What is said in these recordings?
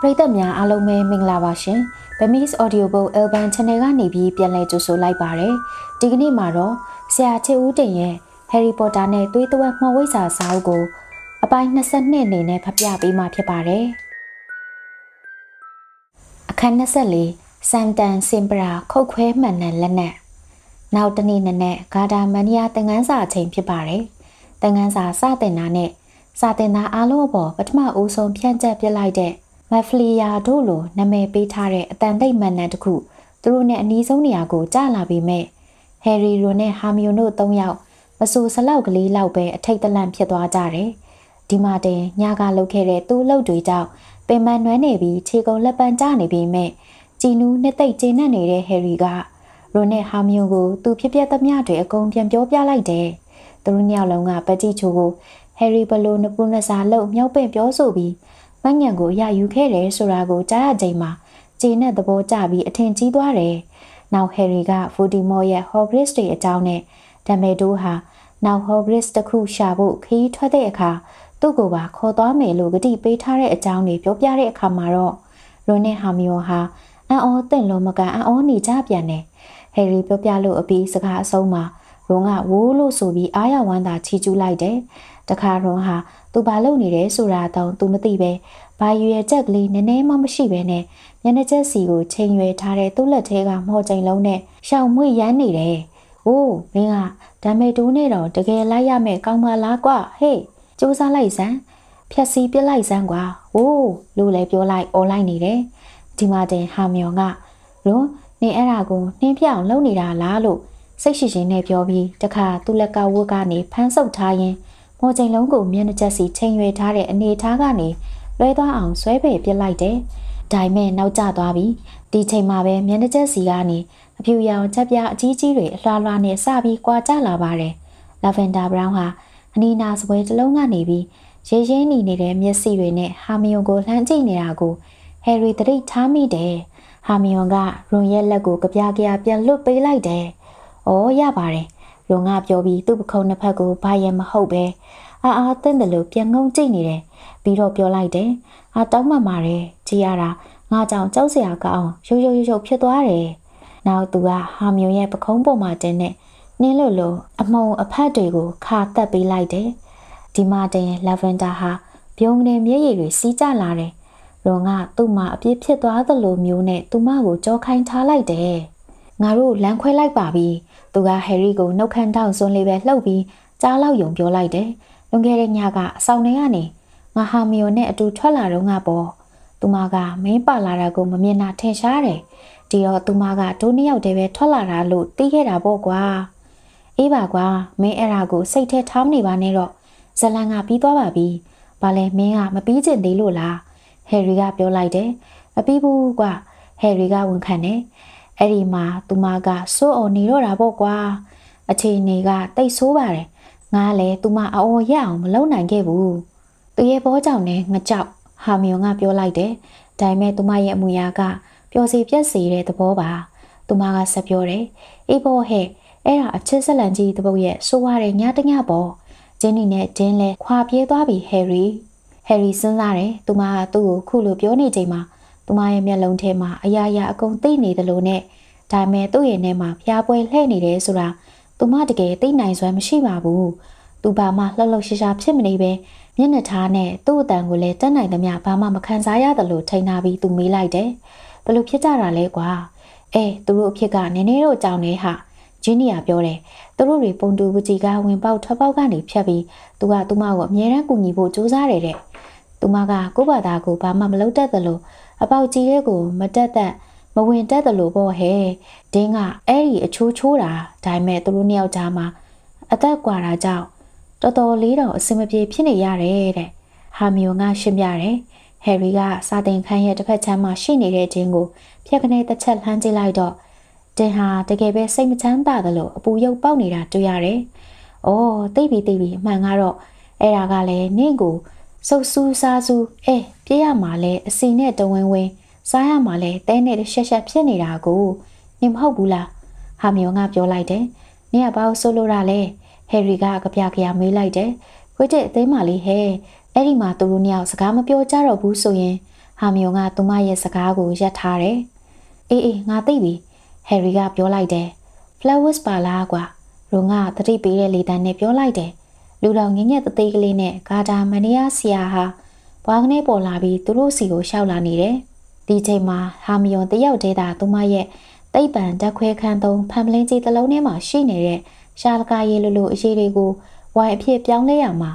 ပရိသတ်များအားလုံးပဲမင်္ဂလာပါရှင်။ Bemis Audiobook Album Channel ကနေပြီးပြန်လည်ကြိုဆိုလိုက်ပါရယ်။ဒီကနေ့မှာတော့ဆရာချေဦးတင်ရဲ့ Harry Potter နဲ့သွေးသွက်မှော်ဝိစာစာအုပ်ကိုအပိုင်း22အနေနဲ့ဖတ်ပြပေးမှာဖြစ်ပါတယ်။အခန်း24စမ်တန်စင်ပရာခုတ်ခွဲမှန်နံလက်နက်နောက်တနေ့နဲ့နဲ့ဂါဒါမန်နီယာတင်ကန်းစာအချိန်ဖြစ်ပါတယ်။တင်ကန်းစာစတင်တာနဲ့စာတင်သားအားလုံးအပေါ်ပထမဦးဆုံးဖြန့်ကျက်ပြလိုက်တဲ့မက်ဖလီယာတို့လိုနာမည်ပေးထားတဲ့အတန်တိတ်မှန်တမ်းတစ်ခုသူတို့နဲ့အနီးဆုံးနေရာကိုကြာလာပြီးမဲ့ဟယ်ရီရိုနဲ့ဟာမီယိုတို့၃ယောက်မဆူစလောက်ကလေးလောက်ပဲအထိတ်တလန့်ဖြစ်သွားကြတယ်။ဒီမှာတင်ညကလှုပ်ခဲ့တဲ့သူ့လှုပ်တွေကြောင့်ပင်မနွမ်းနေပြီးခြေကုံလက်ပန်းကျနေပြီးမဲ့ကြည်နူးနှစ်သိမ့်ကျေနပ်နေတဲ့ဟယ်ရီကရိုနဲ့ဟာမီယိုကိုသူဖြစ်ပျက်သမျှတွေအကုန်ပြန်ပြောပြလိုက်တယ်။သူတို့ညောင်လုံးကပကြီးချိုကိုဟယ်ရီဘလိုနပူနစာလှုပ်မြောက်ပင့်ပြောဆိုပြီးမငန်ကိုအရယူခဲ့တယ်ဆိုတာကိုကြားရချိန်မှာဂျေနဲ့သဘောကျပြီးအထင်ကြီးသွားတယ်။နောက်ဟယ်ရီကဗူဒီမော့ရဲ့ဟော့ဂရစ်တွေအကြောင်းနဲ့ဒမ်ဘယ်ဒိုးဟာနောက်ဟော့ဂရစ်တစ်ခုရှာဖို့ခီးထွက်တဲ့အခါသူ့ကိုပါခေါ်သွားမယ်လို့ကတိပေးထားတဲ့အကြောင်းတွေပြောပြတဲ့အခါမှာတော့ရွန်နဲ့ဟာမီယောဟာအံ့ဩသင့်လို့မကအံ့ဩနေကြပြန်တယ်။ဟယ်ရီပြောပြလို့အပြီးစကားအဆုံးမှာရွန်ကဝိုးလို့ဆိုပြီးအားရဝမ်းသာချီးကျူးလိုက်တယ်။တခါတော့ဟာသူဘာလုပ်နေတယ်ဆိုတာတော့သူမသိပဲဘာရွယ်ချက်ကလေးနည်းနည်းမှမရှိပဲနဲ့မျက်နှာချက်စီကိုချိန်ရွယ်ထားတဲ့သူ့လက်ထဲကမော်ချိန်လုံးနဲ့ရှောင်မွေ့ရမ်းနေတယ်။အိုးမင်းကဒါမေတိုးနဲ့တော့တကယ်လိုက်ရမယ်ကောင်းပါလားကွဟေးစူးစမ်းလိုက်စမ်းဖြက်စီပြစ်လိုက်စမ်းကွာ။အိုးလို့လည်းပြောလိုက်អော်လိုက်နေတယ်။ဒီမှာတင်ဟာမျော်ကရွန်းနင်အဲ့ဒါကိုနှင်းပြအောင်လုပ်နေတာလားလို့စိတ်ရှိရှင်နဲ့ပြောပြီးတခါသူ့လက်ကဝတ်ကနေဖမ်းဆုပ်ထားရင်ငိုချိန်လုံးကိုမျက်နှာကျက်စီချိန်ရွယ်ထားတဲ့အနေထားကနေလွဲသွားအောင်ဆွဲပယ်ပစ်လိုက်တယ်။ဒါပေမဲ့နောက်ကျသွားပြီ။ဒီချိန်မှာပဲမျက်နှာကျက်စီကနေအဖြူရောင်ချက်ပြားအကြီးကြီးတွေအလှလှနဲ့စပြီးကွာကျလာပါတယ်။လာဗန်ဒါဘရောင်းဟာအနီနာစပွဲတစ်လုံးကနေပြီးရေရင်းနေနေတဲ့မျက်စိတွေနဲ့ဟာမီယွန်ကိုလှမ်းကြည့်နေတာကိုဟယ်ရီသတိထားမိတယ်။ဟာမီယွန်ကရွန်ရဲ့လက်ကိုကြပြကြပြပြန်လွတ်ပေးလိုက်တယ်။အော်ရပါတယ်ရုံကပြောပြီးသူ့ပခုံးနှစ်ဖက်ကိုဘာရန်မဟုတ်ပဲအာအာတင့်တယ်လို့ပြန်ငုံကြည့်နေတယ်ပြီးတော့ပြောလိုက်တယ်အာတောင်းမှမာတယ်ကြည်ရတာငါကြောင့်ကြောက်စရာကောင်းရုပ်ရုပ်ရုပ်ဖြစ်သွားတယ်နောက်သူကဟာမြုံရဲ့ပခုံးပေါ်မှာတင်းတဲ့နင်းလို့လို့အမုံအဖက်တွေကိုခါတက်ပေးလိုက်တယ်ဒီမှတင်လာဗန်ဒါဟာပြုံးနေမျက်ရည်တွေစီးကျလာတယ်ရုံကသူ့မှာအပြစ်ဖြစ်သွားသလိုမျိုးနဲ့သူမကိုကြောခိုင်းထားလိုက်တယ်ငါတို့လမ်းခွဲလိုက်ပါပြီ။သူကဟယ်ရီကိုနှုတ်ခမ်းတောက်စွန်းလေးပဲလှုပ်ပြီးကြားလောက်ယုံပြောလိုက်တယ်။လွန်ခဲ့တဲ့ညကအဆောင်ထဲကနေငါဟာမီယိုနဲ့အတူထွက်လာတော့ငါပေါ့။သူမကမင်းပါလာတာကိုမမြင်တာထင်ရှားတယ်။ဒီတော့သူမကတို့နှစ်ယောက်တည်းပဲထွက်လာတာလို့သိခဲ့တာပေါ့ကွာ။အေးပါကွာမင်းအဲ့ဒါကိုစိတ်ထဲထားမနေပါနဲ့တော့ဇလန်ကပြီးသွားပါပြီ။ဘာလဲမင်းကမပြီးချင်သေးလို့လား။ဟယ်ရီကပြောလိုက်တယ်။မပြီးဘူးကွာ။ဟယ်ရီကဝန်ခံတယ်။အဲ့ဒီမှာသူမကစိုးအောင်နေတော့တာပေါ့ကွာအခြေအနေကတိတ်ဆိုးပါတယ်ငါလည်းသူမအော်ရအောင်မလုပ်နိုင်ခဲ့ဘူးသူရဲ့ဘောကြောင့်လည်းငကြောက်ဟာမယုံကပြောလိုက်တယ်ဒါပေမဲ့သူမရဲ့အမူအရာကပျော်စီပြက်စီတဲ့သဘောပါ သူမကဆက်ပြောတယ်အေးဘောဟဲ့အဲ့ဒါအချစ်ဆက်လန်ကြီးတပုတ်ရဲ့ဆိုးရတဲ့ညတညပေါ့ဂျင်းနီနဲ့ဂျင်းလဲခွာပြေးသွားပြီဟယ်ရီဟယ်ရီစဉ်းစားတယ်သူမကသူ့ကိုခုလိုပြောနေချိန်မှာသူမရဲ့မျက်လုံးထဲမှာအရာရာအကုန်သိနေသလိုနဲ့ဒါပေမဲ့သူ့ရဲ့ထဲမှာဖျားပွဲလှဲ့နေတယ်ဆိုတာသူမတကယ်သိနိုင်စွမ်းမရှိပါဘူး။သူဘာမှလှုပ်လှုပ်ရှားရှားဖြစ်မနေပဲမျက်နှာထားနဲ့သူ့အတန်ကိုလည်းတတ်နိုင်သမျှဘာမှမခံစားရသလိုထိန်ထားပြီးသူမေးလိုက်တယ်။ဘလို့ဖြစ်ကြတာလဲကွာ။အဲသူတို့အဖြစ်ကနည်းနည်းတော့ကြောင်နေဟာ။ဂျင်းနီယာပြောတယ်။သူတို့တွေပုံတူပကြီးကဝင်ပေါက်ထွက်ပေါက်ကနေဖြတ်ပြီးသူကသူမကိုအမြဲတမ်းကူညီဖို့ကြိုးစားတယ်တဲ့။သူမကကိုယ့်ဘာသာကိုဘာမှမလုပ်တတ်သလိုအပေါက်ကြီးတဲ့ကို မတက်သက် မဝင်တက်တယ်လို့ပေါ့ဟဲ့ဒင်းကအဲ့ဒီအချိုးချိုးတာဒါပေမဲ့သူတို့နှစ်ယောက်ကြားမှာအသက်ကွာတာကြောင့်တော်တော်လေးတော့အဆင်မပြေဖြစ်နေရတယ်တဲ့ဟာမီယွန်ကရှင်းပြတယ်ဟယ်ရီကစာတင်ခန်းရဲ့တစ်ဖက်ခြမ်းမှာရှိနေတဲ့ဒင်းကိုဖျက်ကနေတစ်ချက်လှမ်းကြည့်လိုက်တော့ဒင်းဟာတကယ်ပဲစိတ်မချမ်းသာသလိုအပူရုပ်ပေါက်နေတာတွေ့ရတယ်။အော်သိပြီသိပြီအမှန်ကတော့အဲ့ဒါကလည်းနင့်ကိုစုပ်စူးစားစူးအဲပြည့်ရမှာလဲအစီနဲ့တဝင်းဝင်းစားရမှာလဲတဲနဲ့ရှက်ရှက်ဖြစ်နေတာကိုနင်မဟုတ်ဘူးလားဟာမျောကပြောလိုက်တယ်နင်ကဘာလို့ဆိုလိုတာလဲဟယ်ရီကအကြပြကြရမေးလိုက်တယ်ခွေးတဲ့အသေးမလေးဟဲ့အဲ့ဒီမှာသူတို့နှစ်ယောက်စကားမပြောကြတော့ဘူးဆိုရင်ဟာမျောကသူမရဲ့စကားကိုရပ်ထားတယ်အေးအေးငါသိပြီဟယ်ရီကပြောလိုက်တယ် flowers ပါလားကွာရုံကတတိပေးတဲ့လေတန်းနဲ့ပြောလိုက်တယ်လူတော်ငင်းငယ်တသေးကလေးနဲ့ဂါတာမနီယာဆီယာဟာဘွားကနေပေါ်လာပြီးသူတို့စီကိုရှောက်လာနေတယ်။ဒီချိန်မှာဟာမီယွန်တယောက်တည်းသာသူမရဲ့တိတ်ပံတက်ခွဲခန်းသုံးဖန်ပလင်းကြီးတစ်လုံးထဲမှာရှိနေတဲ့ရှာလကာရေလိုလိုအရေးတွေကိုဝိုင်အဖြစ်ပြောင်းလဲရမှာ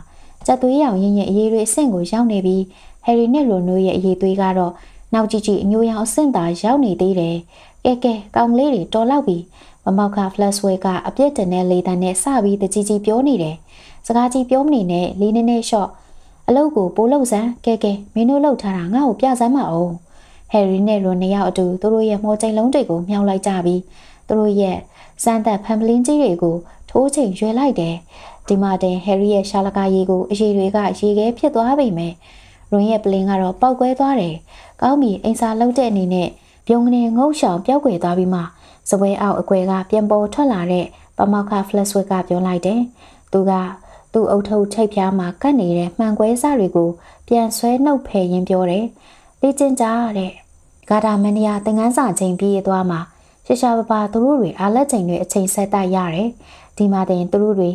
ကြက်သွေးရောင်ရင်းရဲ့အရေးတွေအဆင့်ကိုရောက်နေပြီးဟယ်ရီနဲ့ရိုနိုရဲ့အရေးသွေးကတော့နောက်ကြည့်ကြည့်အညိုရောင်အဆင့်သာရောက်နေသေးတယ်။ကဲကဲကောင်လေးတွေတော်လောက်ပြီ။မမောက်က flashway ကအပြစ်တင်တဲ့လေတံနဲ့စပြီးတကြီးကြီးပြောနေတယ်။စကားကြီးပြောမနေနဲ့လေးနည်းနည်းလျှော့အလုပ်ကိုပိုလုပ်စမ်းကဲကဲမင်းတို့လုပ်ထားတာငါ့ကိုပြစမ်းမအောင်ဟယ်ရီနဲ့ရွန်နှစ်ယောက်အတူသူတို့ရဲ့မော်ချိန်လုံးတွေကိုမြောင်းလိုက်ကြပြီးသူတို့ရဲ့စမ်းသက်ဖမ်ပလင်းကြီးတွေကိုထိုးချိန်ရွယ်လိုက်တယ်ဒီမှာတင်ဟယ်ရီရဲ့ရှာလကာရေကိုအရေတွေကရေခဲဖြစ်သွားပြီမယ်ရွန်ရဲ့ပလင်းကတော့ပောက်ကွဲသွားတယ်ကောင်းပြီအင်စာလောက်တဲ့အနေနဲ့ပြုံးကနေငုတ်ရှောင်ပြောက်ွယ်သွားပြီးမှစပွဲအောက်အကွဲကပြန်ပေါ်ထွက်လာတဲ့ပမောက်ခဖလက်ဆွဲကပြောလိုက်တယ်သူကသူ့အုတ်ထုပ်ချိတ်ပြားမှာကတ်နေတဲ့မှန်ကွဲစတွေကိုပြန်ဆွဲနှုတ်ဖယ်ရင်းပြောတယ်။လေ့ကျင့်ကြရတဲ့ဂါတာမန်နီယာသင်ခန်းစာချိန်ပြည့်သွားမှာရှရှာပပသူတို့တွေအားလက်ချိန်တွေအချိန်ဆက်တိုက်ရတယ်။ဒီမှာတင်သူတို့တွေ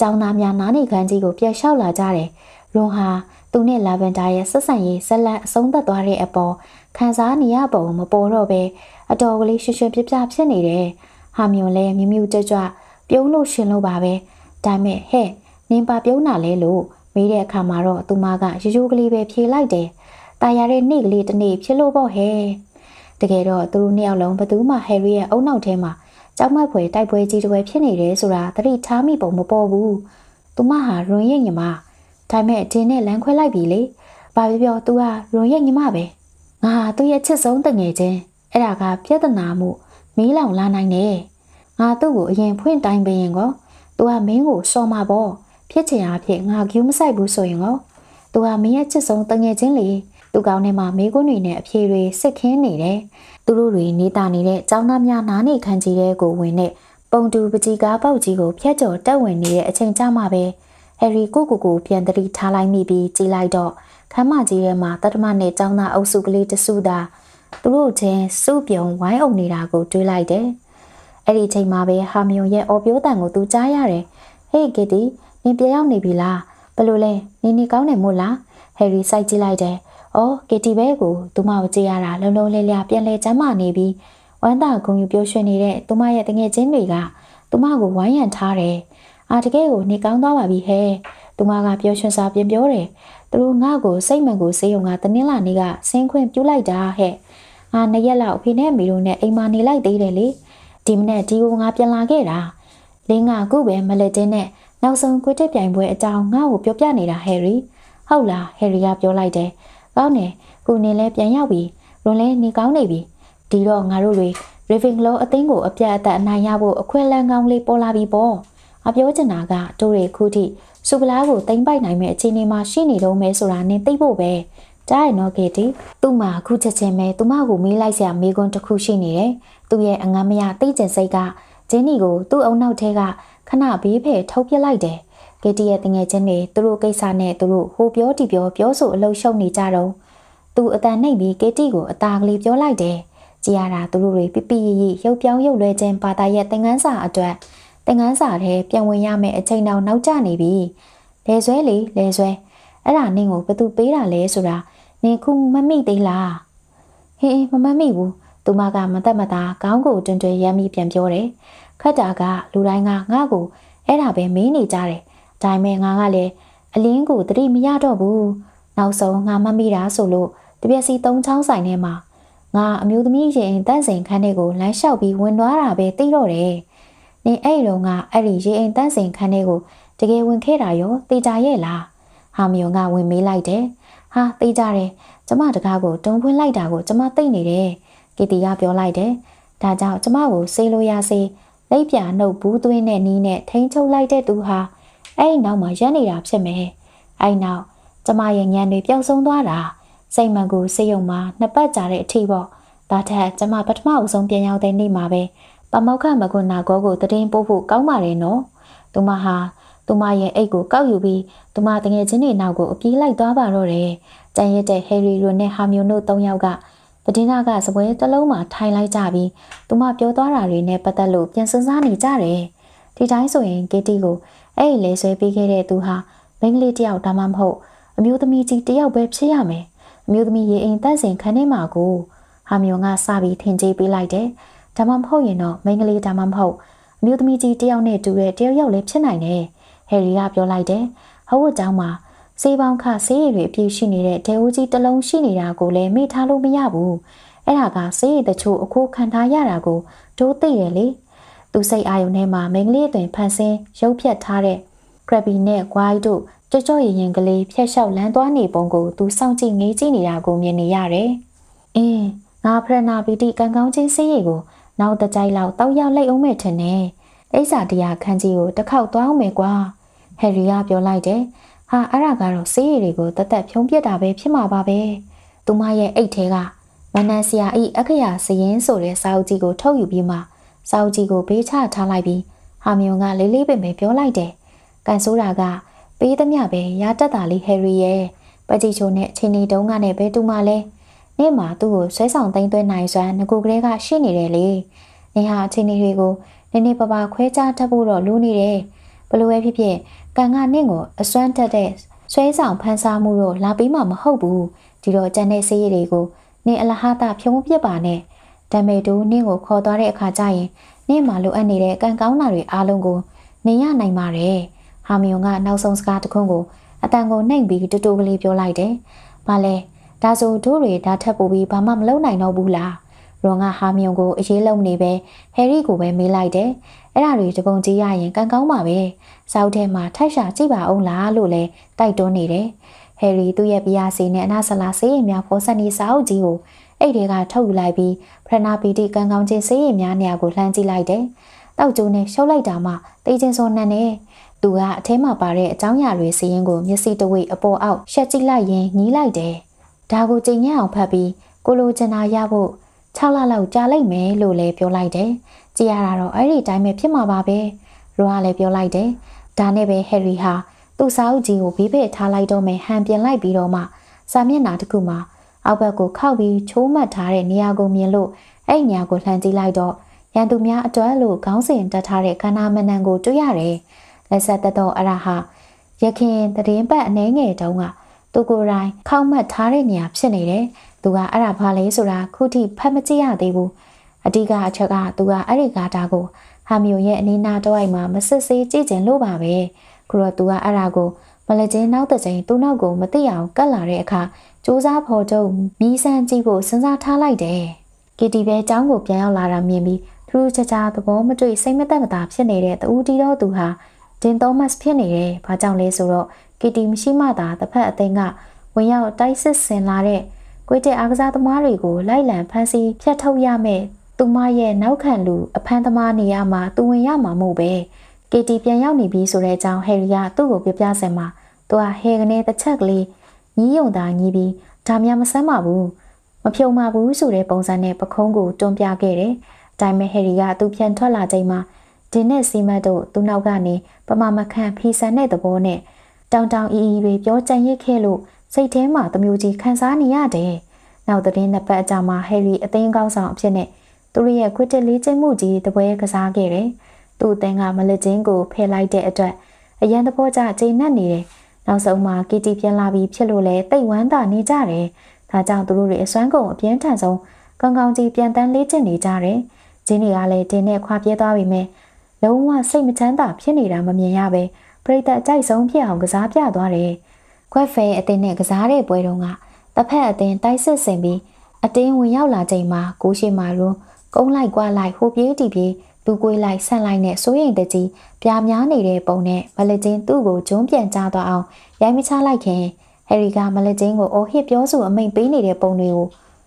ကျောင်းသားများနားနေခန်းကြီးကိုပြန်လျှောက်လာကြတယ်။ရွန်ဟာသူနဲ့လာဗန်ဒါရဲ့ဆက်ဆံရေးဇက်လန်အဆုံးသတ်သွားတဲ့အပေါ်ခံစားနေရပုံမပေါ်တော့ပဲအတော်ကလေးရွှွှွပြပြဖြစ်နေတယ်။ဟာမြွန်လည်းမြမြကြွကြွပြုံးလို့ရှင်လို့ပါပဲ။ဒါမဲ့ဟဲ့နင်ပါပြုံးတာလဲလို့မေးတဲ့အခါမှာတော့သူမကရိုးရိုးကလေးပဲဖြေလိုက်တယ်။ตายရတဲ့နေ့ကလေးတစ်နေ့ဖြစ်လို့ပေါ့ဟဲ့။တကယ်တော့သူတို့နှစ်ယောက်လုံးဘသူမှဟယ်ရီရဲ့အုံနောက်ထဲမှာကြောက်မက်ဖွယ်တိုက်ပွဲကြီးတစ်ပွဲဖြစ်နေတယ်ဆိုတာသတိထားမိပုံမပေါ်ဘူး။သူမဟာရွန်ရဲ့ညီမ။ဒါပေမဲ့တင်းနဲ့လမ်းခွဲလိုက်ပြီလေ။ဘာပြောပြောသူကရွန်ရဲ့ညီမပဲ။ငါသူ့ရဲ့ချစ်ဆုံးတငယ်ချင်းအဲ့ဒါကပြဿနာမှုမီးလောင်လာနိုင်တယ်။ငါသူ့ကိုအရင်ဖွင့်တိုင်းပင်ရင်ကောသူကမင်းကိုစော်မှာပေါ့။ဖြစ်ချင်အားဖြင့်ငါကူးမဆိုင်ဘူးဆိုရင်တော့သူဟာမင်းရဲ့ချစ်ဆုံးတငယ်ချင်းလေသူကောင်းထဲမှာမိကွန်းတွေနဲ့အဖြေတွေစစ်ခင်းနေတယ်သူတို့တွေနေတာနေတဲ့ចောင်းသားများနားနေခံကြည့်တဲ့ကိုဝင်တဲ့ပုံတူပကြီးကားပေါက်ကြီးကိုဖျက်ကျော်တက်ဝင်နေတဲ့အချိန်ကြမှာပဲဟယ်ရီကိုကိုကိုပြန်တတိထားလိုက်မိပြီးကြည်လိုက်တော့ခမ်းမကြီးထဲမှာတတမနဲ့ចောင်းသားအုပ်စုကလေးတစုသာသူတို့ချင်းစုပြုံဝိုင်းအောင်နေတာကိုတွေးလိုက်တယ်အဲ့ဒီချိန်မှာပဲဟာမြုံရဲ့အော်ပြောတန်ကိုသူကြားရတယ်ဟေးဂစ်တီနင်ပြန်ရောက်နေပြီလားဘယ်လိုလဲနင်နေကောင်းတယ်မို့လားဟယ်ရီစိုက်ကြည့်လိုက်တယ်အော်ကေတီဘဲကိုသူမကိုကြည့်ရတာလုံလုံလဲလဲပြန်လဲချမ်းမနေပြီဝမ်းသာဂုဏ်ယူပြောရွှင်နေတဲ့သူမရဲ့တငယ်ချင်းတွေကသူမကိုဝိုင်းရံထားတယ်အာတကယ်ကိုနေကောင်းသွားပါပြီဟဲ့သူမကပြောရွှင်စာပြင်ပြောတယ်သူတို့ငါ့ကိုစိတ်မှန်ကိုစေးုံကတနင်္လာနေ့ကဆင်းခွင့်ပြုလိုက်တာဟဲ့ငါနှစ်ရက်လောက်အဖေနဲ့မိတို့နဲ့အိမ်မှာနေလိုက်သေးတယ်လေဒီမနေ့ဒီကိုငါပြန်လာခဲ့တာလင်းကခုပဲမလက်တင်းနဲ့နောက်ဆုံးကွေးတက်ပြိုင်ပွဲအကြောင်းငါ့ကိုပြောပြနေတာဟယ်ရီဟုတ်လားဟယ်ရီကပြောလိုက်တယ်ကောင်းတယ်ကိုနေလဲပြန်ရောက်ပြီရွန်လဲနေကောင်းနေပြီဒီတော့ငါတို့တွေ Ravenclaw အသင်းကိုအပြတ်အသတ်အနိုင်ရဖို့အခွင့်အလမ်းကောင်းလေးပေါ်လာပြီပေါ့အပြောချင်တာကတို့တွေခုထိစုပလားကိုတင်ပိုက်နိုင်မဲ့အခြေအနေမှာရှိနေတော့မယ်ဆိုတာနင်သိဖို့ပဲကြားရနော်ကေတီသူ့မှာအခုချက်ချင်းပဲသူမကိုမေးလိုက်စရာမေးခွန်းတစ်ခုရှိနေတယ်သူ့ရဲ့အငမ်းမရသိကျင်စိတ်ကဂျင်းနီကိုသူ့အုံနောက်ထဲကခဏဘေးဖယ်ထုတ်ပြလိုက်တယ်။ကေတီရဲ့တငယ်ချင်းတွေသူတို့ကိစ္စနဲ့သူတို့ဟိုပြောတီပြောပြောဆိုအလှုပ်ရှုပ်နေကြတော့သူအတန်နှိပ်ပြီးကေတီကိုအသာကလေးပြောလိုက်တယ်။ကြည်ရတာသူတို့တွေပြပြရရရုပ်ပြောင်းရုပ်လွဲခြင်းဘာသာရဲ့သင်ခန်းစာအတွက်သင်ခန်းစာထဲပြန်ဝင်ရမယ့်အချိန်တောင်နောက်ကျနေပြီ။လဲဆွဲလေလဲဆွဲအဲ့ဒါနင်းကိုဘသူပေးတာလဲဆိုတာနင်ခုမမိသေးလား။ဟင်းမမမိဘူး။သူမကမတက်မတာခေါင်းကိုတွင်တွင်ရမ်းပြီးပြန်ပြောတယ်ခတ်တာကလူတိုင်းကငါ့ကိုအဲ့ဒါပဲမင်းနေကြတယ်ဒါပေမဲ့ငါကလည်းအလင်းကိုတတိမရတော့ဘူးနောက်ဆုံးငါမမိတာဆိုလို့တပြက်စီသုံးချောင်းဆိုင်ထဲမှာငါအမျိုးသမီးရင်တန့်စင်ခန်းထဲကိုလမ်းလျှောက်ပြီးဝင်သွားတာပဲသိတော့တယ်နင်အဲ့လုံကအဲ့ဒီရေအိမ်တန့်စင်ခန်းထဲကိုတကယ်ဝင်ခဲ့တာရောတေချာရဲ့လားဟာမယုံကဝင်မေးလိုက်တယ်ဟာတေချာတယ်ကျမတကားကိုတုံဖွင့်လိုက်တာကိုကျမသိနေတယ်ကေတီကပြောလိုက်တယ်ဒါကြောင့်ကျမကိုစေလိုရစေလက်ပြနှုတ်ဘူးသွင်းတဲ့နီးနဲ့ထိန်းချုပ်လိုက်တဲ့သူဟာအဲ့နောက်မှာရပ်နေတာဖြစ်မယ်။အဲ့နောက်ကျမရဲ့ညံတွေပျောက်ဆုံးသွားတာစိတ်မကူစိတ်ယုံမှာနှစ်ပတ်ကြာတဲ့အထိပေါ့။ဒါထက်ကျမပထမအဆုံးပြန်ရောက်တဲ့နေ့မှာပဲပမောက္ခမကုဏကောကိုတည်င်းပို့ဖို့ကောင်းပါတယ်နော်။သူမဟာသူမရဲ့အိတ်ကိုကောက်ယူပြီးသူမတငယ်ချင်းတွေနောက်ကိုအပြေးလိုက်သွားပါတော့တယ်။ကြံရတဲ့ဟယ်ရီလိုနဲ့ဟာမျိုးတို့၃ယောက်က။တည်င်းသားကစပွဲတစ်လုံးမှာထိုင်လိုက်ကြပြီးသူမပြောသွားတာတွေနဲ့ပတ်သက်လို့ပြန်စစနေကြတယ်။ဒီတိုင်းဆိုရင်ကေတီကိုအဲ့ဒီလဲဆွဲပေးခဲ့တဲ့သူဟာမိန်းကလေးတယောက်ဒါမှမဟုတ်အမျိုးသမီးကြီးတယောက်ပဲဖြစ်ရမယ်။အမျိုးသမီးရေအိမ်တန့်စင်ခန်းထဲမှာကိုဟာမြုံကစပြီးထင်ကြီးပေးလိုက်တယ်။ဒါမှမဟုတ်ရင်တော့မိန်းကလေးဒါမှမဟုတ်အမျိုးသမီးကြီးတယောက်နဲ့တူတဲ့တယောက်ယောက်လည်းဖြစ်နိုင်တယ်။ဟယ်ရီကပြောလိုက်တယ်။ဟောဝတ်ကျောင်းမှာစေးပေါင်းခဆေးရည်တွေအပြည့်ရှိနေတဲ့ဒေဝကြီးတစ်လုံးရှိနေတာကိုလည်းမေ့ထားလို့မရဘူးအဲ့ဒါကဆေးရည်တချို့အခိုးခံထားရတာကိုဒိုးသိတယ်လေသူစိတ်အာရုံထဲမှာမင်္ဂလေးအသွင်ဖန်ဆင်းရုပ်ဖြတ်ထားတဲ့ဂရဘီနဲ့ဂွိုင်းတို့ကြော့ကြော့ရင်ရင်ကလေးဖျက်လျှောက်လန်းသွားနေပုံကို သူစောင့်ကြည့်ငေးကြည့်နေတာကိုမြင်နေရတယ်။အင်းငါဖရဏပီတိကံကောင်းချင်းစေးရည်ကိုနောက်တကြိုက်လောက်တောက်ရောက်လိုက်အောင်မဲ့ထင်တယ်။အိဆာတရားခန်းကြီးကိုတစ်ခေါက်သွားအောင်မယ်ကွာ။ဟယ်ရီကပြောလိုက်တယ်ဟာအဲ့ဒါကတော့ဆေးရည်တွေကိုတသက်ဖြုံးပြစ်တာပဲဖြစ်မှာပါပဲ။သူမရဲ့အိတ်ထဲကမနန်ဆရာဤအခရာစရင်ဆိုတဲ့စာအုပ်ကြီးကိုထုတ်ယူပြီးမှစာအုပ်ကြီးကိုဘေးချထားလိုက်ပြီးဟာမီယွန်ကလေးလေးပင်ပဲပြောလိုက်တယ်။ကန်ဆိုးတာကပေးသမျှပဲရတတ်တာလေးဟယ်ရီရဲ့ပကြီးချိုနဲ့ချင်းနေတုံးကနဲ့ပဲတူမလဲ။နေ့မှာသူ့ကိုဆွဲဆောင်သိမ်းသွင်းနိုင်စွမ်းငကိုကလေးကရှိနေတယ်လေ။နေဟာချင်းနေတွေကိုနည်းနည်းပါပါခွဲခြားတတ်ဖို့တော့လိုနေတယ်။ဘလို့ပဲဖြစ်ဖြစ်ကံကနင့်ကိုအစွမ်းတက်တဲ့ဆွဲဆောင်ဖန်ဆာမှုတော့လာပြီးမှမဟုတ်ဘူးဒီတော့ကျန်တဲ့ဆေးရည်တွေကိုနင့်အလဟတာဖြုံးပြစ်ပါနဲ့တမေတူနင့်ကိုခေါ်သွားတဲ့အခါကျရင်နင့်မှာလိုအပ်နေတဲ့ကံကောင်းတာတွေအားလုံးကိုနင်ရနိုင်ပါတယ်ဟာမီယွန်ကနောက်ဆုံးစကားတစ်ခွန်းကိုအတန်ကိုနှိမ်ပြီးတူတူကလေးပြောလိုက်တယ်ဘာလဲဒါဆိုတို့တွေဒါထပ်ပို့ပြီးဘာမှမလုပ်နိုင်တော့ဘူးလားရွန်ကဟာမြုံကိုအေးလုံးနေပဲဟယ်ရီကိုပဲမေးလိုက်တယ်။အဲ့ဒါတွေတပုံကြီးရရင်ကံကောင်းပါပဲ။စောက်ထဲမှာထိုက်ရှာကြည့်ပါအောင်လားလို့လဲတိုက်တွန်းနေတယ်။ဟယ်ရီသူ့ရဲ့ပြားစီနဲ့အနာဆလာဆေးရည်များပေါ်ဆက်နေစာအုပ်ကြီးကိုအဲ့တွေကထုတ်ယူလိုက်ပြီးဖရနာပီတီကံကောင်းခြင်းဆေးရည်များနေရာကိုလှမ်းကြည့်လိုက်တယ်။တောက်ကျိုးနဲ့ရှုပ်လိုက်တာမှတေးချင်းစောနှံ့နေ။သူကအထဲမှာပါတဲ့အကြောင်းအရာတွေစီရင်ကိုမျက်စိတဝိအပေါ်အောက်ရှက်ကြည့်လိုက်ရင်ညီးလိုက်တယ်။ဒါကိုကြိမ်ညက်အောင်ဖတ်ပြီးကိုလိုချင်တာရဖို့6လလောက်ကြာလိုက်မယ်လို့လည်းပြောလိုက်တယ်။ကြည်ရတာတော့အဲ့ဒီတိုင်းပဲဖြစ်မှာပါပဲ။ရောကလည်းပြောလိုက်တယ်။ဒါနဲ့ပဲဟယ်ရီဟာသူ့စာအုပ်ကြီးကိုဘေးဘက်ထားလိုက်တော့မှဟန်ပြင်လိုက်ပြီးတော့မှစာမျက်နှာတစ်ခုမှာအောက်ဘက်ကိုခောက်ပြီးချိုးမှတ်ထားတဲ့နေရာကိုမြင်လို့အဲ့ညာကိုလှမ်းကြည့်လိုက်တော့ရန်သူများအတွက်လို့ခေါင်းစဉ်တက်ထားတဲ့ခန္ဓာမနံကိုတွေ့ရတယ်။လက်ဆက်သက်သောအရာဟာရခင်တရင်ပတ်အနှဲငယ်တုန်းက သူကိုယ်တိုင်ခောက်မှတ်ထားတဲ့နေရာဖြစ်နေတယ်။သူကအဲ့ဒါဘာလဲဆိုတာခုထိဖတ်မကြည့်ရသေးဘူးအတိကအချက်ကသူကအဲ့ဒီဂါတာကိုဟာမီယိုရဲ့အနေနာတော့အိမ်မှာမစစ်ဆေးကြည့်ကြင်လို့ပါပဲခုတော့သူကအဲ့ဒါကိုမလချင်းနောက်တစ်ချိန်သူ့နောက်ကိုမသိအောင်ကတ်လာတဲ့အခါစူးစားဖို့တော့မီးစမ်းကြည့်ဖို့စဉ်းစားထားလိုက်တယ်ကီတီပဲចောင်းကိုပြန်ရောက်လာတာမြင်ပြီးသူတို့ချာချာသဘောမတွေ့စိတ်မသက်မသာဖြစ်နေတဲ့တူတီတော့သူဟာဒင်သောမတ်ဖြစ်နေတယ်ဘာကြောင့်လဲဆိုတော့ကီတီမရှိမှသာတစ်ဖက်အသိန်းကဝင်ရောက်တိုက်စစ်ဆင်လာတဲ့ကွေးတဲ့အားကစားသမားတွေကိုလိုက်လံဖမ်းဆီးဖျက်ထုတ်ရမယ်သူမရဲ့နောက်ခံလူအဖမ်းသမားနေရာမှာသူဝင်ရမှာမဟုတ်ပဲကေတီပြန်ရောက်နေပြီဆိုတဲ့အကြောင်းဟယ်ရီကသူ့ကိုပြပြဆင်မှာသူကဟယ်ကနေတစ်ချက်ကလေးညီးယုံတာညီးပြီးဒါများမဆမ်းပါဘူးမဖြုံပါဘူးဆိုတဲ့ပုံစံနဲ့ပခုံးကိုတွန်းပြခဲ့တယ်။ဒါပေမဲ့ဟယ်ရီကသူပြန်ထွက်လာချိန်မှာဒင်းနဲ့စီမတ်တို့သူ့နောက်ကနေပမာမခန့်ဖီဆန်တဲ့သဘောနဲ့တောင်တောင်အီအီတွေပြောကြံရစ်ခဲ့လို့စိတ်ထဲမှာတမျိုးကြီးခံစားနေရတယ်။နောက်သတင်းနှစ်ပတ်အကြာမှာဟယ်ရီအသိန်းကောင်းဆောင်အဖြစ်နဲ့သူ့ရဲ့ခွစ်တက်လေးကျင်းမှုကြီးတပွဲကစားခဲ့တယ်။သူ့အသင်းကမလစ်ချင်းကိုဖယ်လိုက်တဲ့အတွက်အရန်သဘောကျချိန်နဲ့နေတယ်။နောက်ဆုံးမှာကီတီပြန်လာပြီးဖြစ်လို့လဲတိတ်ဝမ်းသာနေကြတယ်။ဒါကြောင့်သူတို့တွေအစွမ်းကုန်အပြင်းထန်ဆုံးကောင်းကောင်းကြီးပြန်တန်းလေးကျင့်နေကြတယ်။ဂျင်းတွေကလည်းတင်းနဲ့ခွာပြဲသွားပြီမဲ့လုံးဝစိတ်မချမ်းသာဖြစ်နေတာမမြင်ရပဲပြိတ္တအကြိုက်ဆုံးဖြစ်အောင်ကစားပြသွားတယ်။ခွက်ဖိန်အတင်းနဲ့ကစားတဲ့ပွဲတုန်းကတစ်ဖက်အတင်းတိုက်ဆက်ဆင်ပြီးအတင်းဝင်ရောက်လာချိန်မှာကိုရှိမာလွန်းကုန်းလိုက်ကွာလိုက်ဟိုပြေးတီပြေးသူကိုလိုက်ဆန့်လိုက်နဲ့စိုးရိမ်တကြီးပြာများနေတဲ့ပုံနဲ့မလချင်းသူ့ကိုဂျုံးပြန်ချသွားအောင်ရိုင်းမချလိုက်ခင်ဟယ်ရီကမလချင်းကိုအော်ဟစ်ပြောဆိုအမိန်ပေးနေတဲ့ပုံတွေကို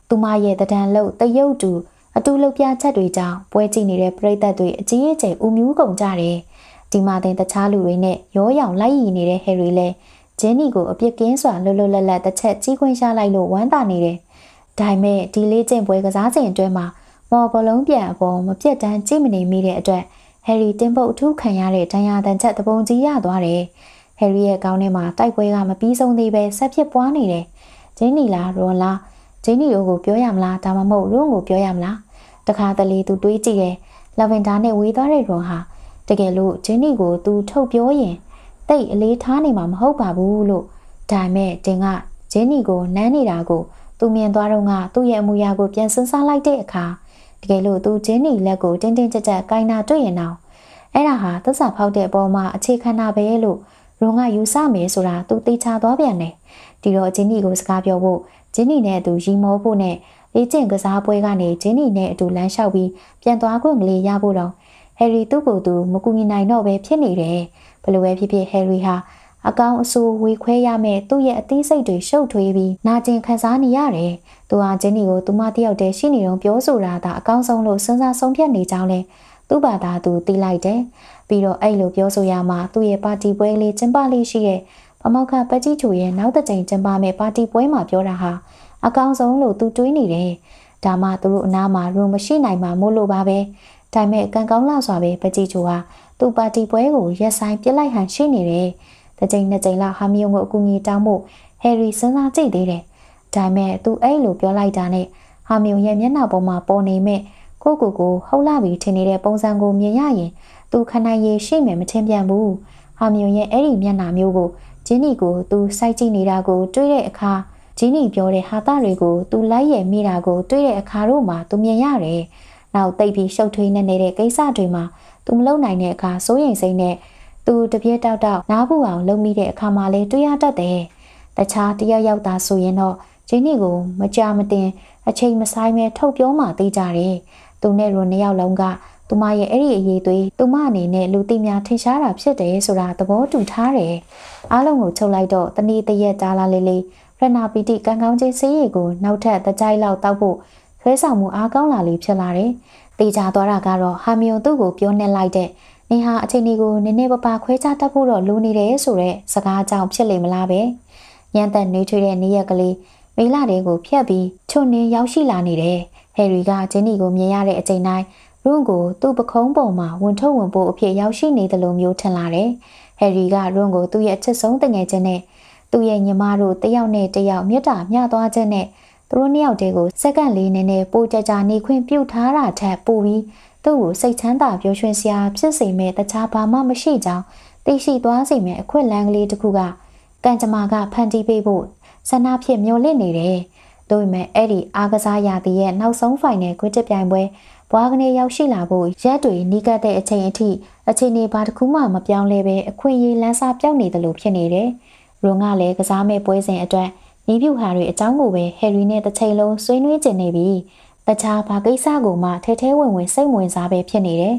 သူမရဲ့တံတန်လုတ်တရုတ်တူ အတူလှုပ်ပြချက်တွေကြောင့်ပွဲကြည့်နေတဲ့ပြိသက်တွေအကြီးအကျယ်ဥမျိုးကုန်ကြတယ်ဒီမှာတင်တခြားလူတွေနဲ့ရောရောင်လိုက်ရည်နေတဲ့ဟယ်ရီလည်းဂျင်းနီကိုအပြစ်ကင်းစွာလှုပ်လှုပ်လက်လက်တစ်ချက်ကြီးခွင်ရှာလိုက်လို့ဝမ်းသာနေတယ်။ဒါပေမဲ့ဒီလေးကျင့်ပွဲကစားစဉ်အတွင်းမှာမော်ဘလုံးပြန်အပေါ်မပြတ်တမ်းကြည့်မနေမိတဲ့အတွက်ဟယ်ရီတင်ပုတ်အထူးခံရတဲ့ဒဏ်ရာတန်ချက်သပုံကြီးရသွားတယ်။ဟယ်ရီရဲ့ကောင်းထဲမှာတိုက်ပွဲကမပြီးဆုံးသေးပဲဆက်ဖြစ်ပွားနေတယ်။ဂျင်းနီလားရွန်လားဂျင်းနီတို့ကိုပြောရမလားဒါမှမဟုတ်ရွန်ကိုပြောရမလားတခါတလေသူတွေးကြည့်တယ်လာဗင်ဒါနဲ့ဝေးသွားတဲ့ရွန်ဟာတကယ်လို့ဂျင်းနီကို သူထုတ်ပြောရင်တိတ်အလေးထားနေမှာမဟုတ်ပါဘူးလို့ဒါမဲ့တင်ကဂျင်းနီကိုနမ်းနေတာကိုသူမြင်သွားတော့ကသူ့ရဲ့အမူအရာကိုပြန်စဉ်းစားလိုက်တဲ့အခါတကယ်လို့သူဂျင်းနီလက်ကိုတင်းတင်းကြပ်ကြပ်ကိုင်နာတွေ့ရင်တော့အဲ့ဒါဟာသစ္စာဖောက်တဲ့အပေါ်မှာအခြေခံတာပဲလို့ရုံကယူဆမယ်ဆိုတာသူသိချသွားပြန်တယ်ဒီတော့ဂျင်းနီကိုစကားပြောဖို့ဂျင်းနီနဲ့အတူရီမောဖို့နဲ့လေ့ကျင့်ကစားပွဲကနေဂျင်းနီနဲ့အတူလမ်းလျှောက်ပြီးပြန်သွားခွင့်ကလေးရဖို့တော့ဟယ်ရီသူ့ကိုယ်သူမကူညီနိုင်တော့ပဲဖြစ်နေတယ်ဘလို့ပဲဖြစ်ဖြစ်ဟယ်ရီဟာအကောင်အဆိုးဝေခွဲရမယ်သူ့ရဲ့အသေးစိတ်တွေရှုပ်ထွေးပြီးနာကျင်ခံစားနေရတယ်။သူဟာဂျင်းနီကိုသူမတယောက်တည်းရှိနေတော့ပြောဆိုတာဒါအကောင်ဆုံးလို့စဉ်းစားဆုံးဖြတ်နေကြောင်းလဲသူ့ဘာသာသူသိလိုက်တယ်။ပြီးတော့အဲ့လိုပြောဆိုရမှာသူ့ရဲ့ပါတီပွဲလေးကျင်းပလေးရှိတဲ့ပမောက်ကပကြီးချူရဲ့နောက်တစ်ကြိမ်ကျင်းပမယ့်ပါတီပွဲမှာပြောတာဟာအကောင်ဆုံးလို့သူတွေးနေတယ်။ဒါမှသူတို့အနာမှာရုံမရှိနိုင်မှာမို့လို့ပါပဲ။ဒါပေမဲ့ကံကောင်းလာစွာပဲပကြီးချူဟာသူ့ပါတီပွဲကိုရက်ဆိုင်ပြစ်လိုက်ဟန်ရှိနေတယ်။တစ်ချိန်နှစ်ချိန်လောက်ဟာမီယုံကိုအကူအညီတောင်းဖို့ဟယ်ရီစဉ်းစားကြည့်သေးတယ်။ဒါပေမဲ့သူအဲ့လိုပြောလိုက်တာနဲ့ဟာမီယုံရဲ့မျက်နှာပေါ်မှာပေါ်နေမဲ့ကိုကိုကိုဟုတ်လာပြီထင်နေတဲ့ပုံစံကိုမြင်ရရင်သူခဏရေရှိမယ်မထင်ပြန်ဘူး။ဟာမီယုံရဲ့အဲ့ဒီမျက်နှာမျိုးကိုဂျင်းနီကိုသူစိုက်ကြည့်နေတာကို တွေ့တဲ့အခါဂျင်းနီပြောတဲ့ဟာတာတွေကိုသူလိုက်ရမိတာကိုတွေ့တဲ့အခါတို့မှာသူမြင်ရတယ်။နောက်တိတ်ပြီးရှုပ်ထွေးနေနေတဲ့ကိစ္စတွေမှာသူမလုံနိုင်တဲ့အခါစိုးရိမ်စိတ်နဲ့သူတပြည့်တောက်တောက်နားပူအောင် လုပ်မိတဲ့အခါမှလည်းတွေ့ရတတ်တယ်။တခြားတယောက်ယောက်သာဆိုရင်တော့ဂျင်းနီကိုမကြမတင်အချိန်မဆိုင်ပဲထုတ်ပြောမှသိကြတယ်။သူနဲ့ရောနှစ်ယောက်လုံးကသူမရဲ့အဲ့ဒီအရေးသွေးသူမအနေနဲ့လူသိများထင်ရှားတာဖြစ်တယ်ဆိုတာသဘောတူထားတယ်။အားလုံးကိုချုပ်လိုက်တော့တနေ့တရက်ကြားလာလေးလေးရနာပီတိကံကောင်းခြင်းစေးရည်ကိုနောက်ထပ်တကြိုက်လောက်တောက်ဖို့ဆွဲဆောင်မှုအားကောင်းလာလေဖြစ်လာတယ်။တေချာသွားတာကတော့ဟာမီယွန်သူ့ကိုပြောနှက်လိုက်တဲ့နေဟာအချိန်လေးကိုနည်းနည်းပါးပါးခွဲခြားတတ်ဖို့တော့လိုနေတယ်ဆိုတော့စကားကြောင့်ဖြစ်လေမလားပဲညံသက်နှွေးထွေးတဲ့နေရက်ကလေးမေလာတဲ့ကိုဖျက်ပြီးချုံနေရောက်ရှိလာနေတယ်ဟယ်ရီကဂျင်းနီကိုမြင်ရတဲ့အချိန်တိုင်းရွန့်ကိုသူ့ပခုံးပေါ်မှာဝင်ထုတ်ဝင်ပို့အဖြစ်ရောက်ရှိနေတယ်လို့မျိုးထင်လာတယ်ဟယ်ရီကရွန့်ကိုသူ့ရဲ့အချစ်ဆုံးတငယ်ချင်းနဲ့သူ့ရဲ့ညီမတို့တယောက်နဲ့တယောက်မြတ်တာမျှသွားခြင်းနဲ့သူတို့နှစ်ယောက်တည်းကိုစက္ကန့်လေးနဲ့နဲ့ပိုကြကြနေခွင့်ပြုထားတာထက်ပိုပြီးသူ့ကိုစိတ်ချမ်းသာပျော်ရွှင်စရာဖြစ်စေမဲ့တခြားဘာမှမရှိကြောင်းသိရှိသွားစေမဲ့အခွင့်အလမ်းကလေးတစ်ခုကကံကြမ္မာကဖန်တီးပေးဖို့ဆန္ဒဖြစ်မျှော်လင့်နေတယ်။ဒါပေမဲ့အဲ့ဒီအားကစားရာသီရဲ့နောက်ဆုံးဖိုင်နယ်ကွင်းတစ်ပြိုင်ပွဲဘွားကနေရောက်ရှိလာဖို့ရက်တွေနီးကပ်တဲ့အချိန်အထိအချိန်တွေဘာတစ်ခုမှမပြောင်းလဲပဲအခွင့်အရေးလမ်းစာပြောင်းနေတယ်လို့ဖြစ်နေတယ်။ရုံကလည်းကစားမဲ့ပွဲစဉ်အတွက်မိဖြူဟာတွေအကြောင်းကိုပဲဟယ်ရီနဲ့တစ်ချိန်လုံးဆွေးနွေးကျင်နေပြီးတခြားဘာကိစ္စကိုမှထဲထဲဝင်ဝင်စိတ်ဝင်စားပဲဖြစ်နေတယ်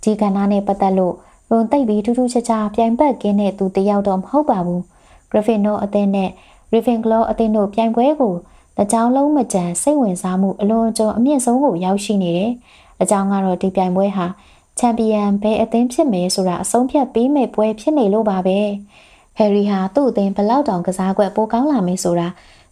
။ဒီကဏ္ဍနဲ့ပတ်သက်လို့ရုံတိတ်ပြီးထူးထူးခြားခြားပြိုင်ဘက်ကင်းတဲ့သူတယောက်တော့မဟုတ်ပါဘူး။ Gryffindor အသင်းနဲ့ Ravenclaw အသင်းတို့ပြိုင်ပွဲကိုတကြောင်လုံးမကြံစိတ်ဝင်စားမှု အလွန်အကျွံအမြင့်ဆုံးကိုရောက်ရှိနေတယ်။အကြောင်းကတော့ဒီပြိုင်ပွဲဟာချန်ပီယံဘယ်အသင်းဖြစ်မယ်ဆိုတာအဆုံးဖြတ်ပေးမယ့်ပွဲဖြစ်နေလို့ပါပဲ။ဟယ်ရီဟာသူ့အသင်းဘလောက်တောင်ကစားကွက်ပိုကောင်းလာမယ်ဆိုတာ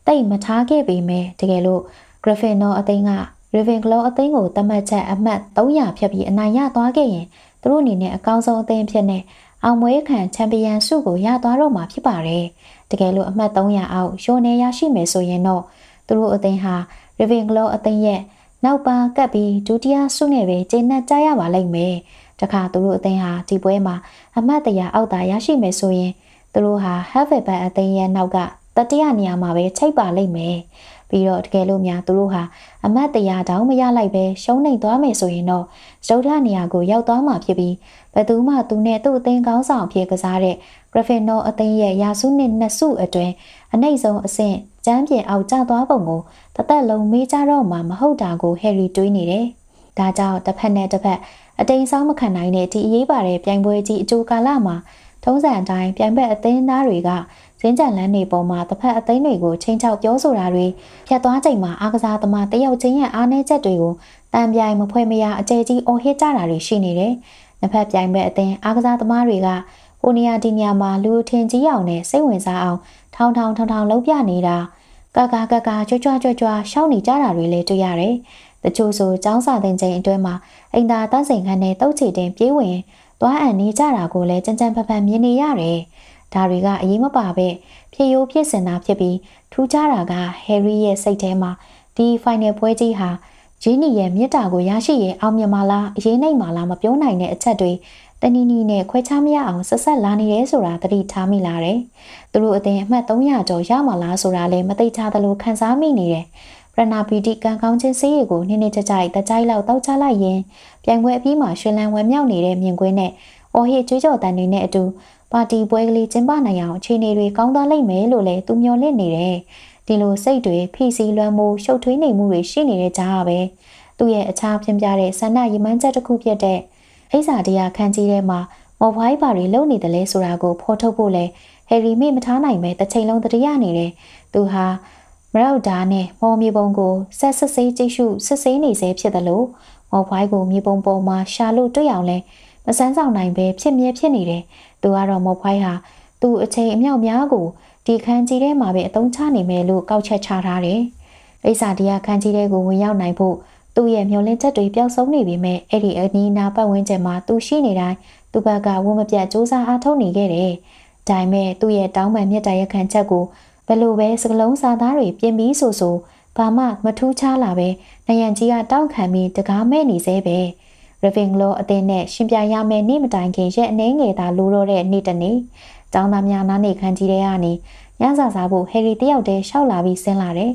တိတ်မထားခဲ့ပေမဲ့တကယ်လို့ Gryffindor အသင်းက Ravenclaw အသင်းကိုတမတ်ချက်အမှတ်300ဖြတ်ပြီးအနိုင်ရသွားခဲ့ရင်သူတို့အနေနဲ့အကောင်းဆုံးအသင်းဖြစ်နေအောင်မွေးခံချန်ပီယံဆုကိုရသွားတော့မှာဖြစ်ပါတယ်။တကယ်လို့အမှတ်300အောက်ရိုနေရရှိမယ်ဆိုရင်တော့သူတို့အသင်းဟာ Ravenclaw အသင်းရဲ့နောက်ပါကပ်ပြီးဒုတိယဆုနဲ့ပဲကျေနပ်ကြရပါလိမ့်မယ်။တခါသူတို့အသင်းဟာဒီပွဲမှာအမှတ်100အောက်သာရရှိမယ်ဆိုရင်သူတို့ဟာ have a ban အသိရဲ့နောက်ကတတိယနေရာမှာပဲချိတ်ပါလိမ့်မယ်ပြီးတော့တကယ်လို့များသူတို့ဟာ အမတ်တရားတောင်းမရလိုက်ပဲရှုံးနိမ့်သွားမယ်ဆိုရင်တော့ရုဒ္ဓနေရာကိုရောက်သွားမှာဖြစ်ပြီးဘယ်သူမှသူနဲ့သူ့အသင်းကောင်းဆောင်ဖြစ်ကစားတဲ့ Gryffindor အသင်းရဲ့ရာစုနှစ်နှစ်စုအတွင်းအနိုင်ဆုံးအဆင့်ကျမ်းပြင်အောင်ကျသွားပုံကိုတသက်လုံးမေးကြတော့မှမဟုတ်တာကိုဟယ်ရီတွေးနေတယ်။ဒါကြောင့်တစ်ဖက်နဲ့တစ်ဖက်အတိမ်ဆောင်းမခံနိုင်တဲ့ဒီအရေးပါတဲ့ပြိုင်ပွဲကြီးအကျိုးကာလမှာထုံးစံအတိုင်းပြိုင်ဘက်အသင်းသားတွေကဈင်းကြံလန်းနေပေါ်မှာတစ်ဖက်အသင်းတွေကိုချိန်ချောက်ပြောဆိုတာတွေဖြတ်သွားချိန်မှာအားကစားသမားတယောက်ချင်းရဲ့အားနည်းချက်တွေကိုတန်ပြိုင်မဖွဲမရအကျဲကြီးအော်ဟစ်ကြတာတွေရှိနေတယ်။နှစ်ဖက်ပြိုင်ဘက်အသင်းအားကစားသမားတွေကကိုနီယာဒီနီယာမှာလူထင်ကြီးအောင်နဲ့စိတ်ဝင်စားအောင်ထောင်ထောင်ထောင်ထောင်လှုပ်ပြနေတာကကကကကြွကြွကြွကြွရှောင်းနေကြတာတွေလည်းတွေ့ရတယ်။တချို့ဆိုចောင်းစာသင်ချိန်အတွင်းမှာအင်တာတန်းစိန်ခန်းနဲ့တုတ်ချီတင်ပြေးဝင်သွားအံနေကြတာကိုလည်းကြမ်းကြမ်းဖန်ဖန်မြင်နေရတယ်။ဒါတွေကအရေးမပါပဲဖြစ်ရိုးဖြစ်စင်တာဖြစ်ပြီးထူးခြားတာကဟယ်ရီရဲ့စိတ်ထဲမှာဒီ final ပွဲကြီးဟာဂျင်းနီရဲ့မြစ်တာကိုရရှိရင်အောင်မြင်မှာလားအရေးနိုင်မှာလားမပြောနိုင်တဲ့အချက်တွေတနည်းနည်းနဲ့ခွဲခြားမရအောင်ဆက်ဆက်လာနေတယ်ဆိုတာသတိထားမိလာတယ်။သူတို့အတင်အမှတ်300ကျော်ရမှာလားဆိုတာလည်းမသိချသလိုခန်းစားမိနေတယ်။ရဏပီတိကံကောင်းခြင်းစေးရည်ကိုနှစ်နှစ်ကြာကြာတကြိုက်လောက်တောက်ချလိုက်ရင်ပြိုင်ပွဲအပြီးမှာရှင်လန်ဝယ်မြောက်နေတဲ့မြင်ကွင်းနဲ့အော်ဟစ်ကြွေးကြော်တန်တွေနဲ့အတူပါတီပွဲကလေးကျင်းပနိုင်အောင်အခြေအနေတွေကောင်းသွားလိမ့်မယ်လို့လည်းသူမျှော်လင့်နေတယ်။ဒီလိုစိတ်တွေဖိစီးလွှမ်းမှုရှုပ်ထွေးနေမှုတွေရှိနေတဲ့ကြားပဲသူ့ရဲ့အခြားပြင်းပြတဲ့ဆန္ဒရည်မှန်းချက်တစ်ခုဖြစ်တဲ့အိစာတရားခံကြီးထဲမှာမော်ဘိုင်းပါတွေလုံနေတယ်လဲဆိုတာကို ဖော်ထုတ်ဖို့လဲဟယ်ရီမေမထားနိုင်ပဲတစ်ချိန်လုံးတတိယနေတယ်။သူဟာမရောက်တာနဲ့မော်မြေပုံကိုဆက်ဆက်စိတ်ကြည့်ရှုစစ်ဆေးနေစေဖြစ်တယ်လို့မော်ဖွိုင်းကိုမြေပုံပေါ်မှာရှာလို့တွေ့အောင်လဲမစမ်းဆောင်နိုင်ပဲဖြစ်မြဲဖြစ်နေတယ်။သူကတော့မော်ဖွိုင်းဟာသူ့အချိန်အမြောက်များကိုဒီခန်းကြီးထဲမှာပဲအသုံးချနိုင်မယ်လို့ကောက်ချက်ချထားတယ်။အိစာတရားခန်းကြီးထဲကိုဝင်ရောက်နိုင်ဖို့သူ့ရဲ့မျောလင်းချက်တွေပျောက်ဆုံးနေပြီမဲ့အဲ့ဒီအနီးနာပတ်ဝန်းကျင်မှာသူရှိနေတိုင်းသူ့ဘက်ကဝုံမပြတ်စူးစမ်းအားထုတ်နေခဲ့တယ်။ဒါပေမဲ့သူ့ရဲ့တောင်းပန်မြတ်တရရခံချက်ကိုဘလို့ပဲစကလုံးစာသားတွေပြင်ပြီးဆိုဆိုဘာမှမထူးခြားလာပဲနယံကြီးကတောက်ခံပြီးတကားမဲ့နေသေးပဲရဗင်ဂလောအသင်းနဲ့ရှင်ပြရမယ်နေ့မတိုင်ခင်ရဲ့အနေငယ်သာလိုတော့တဲ့နေ့တနေ့ကျောင်းသားများနားနေခန်းကြီးတဲ့ကနေညစာစားဖို့ဟယ်ရီတယောက်တည်းရှောက်လာပြီးဆင်းလာတယ်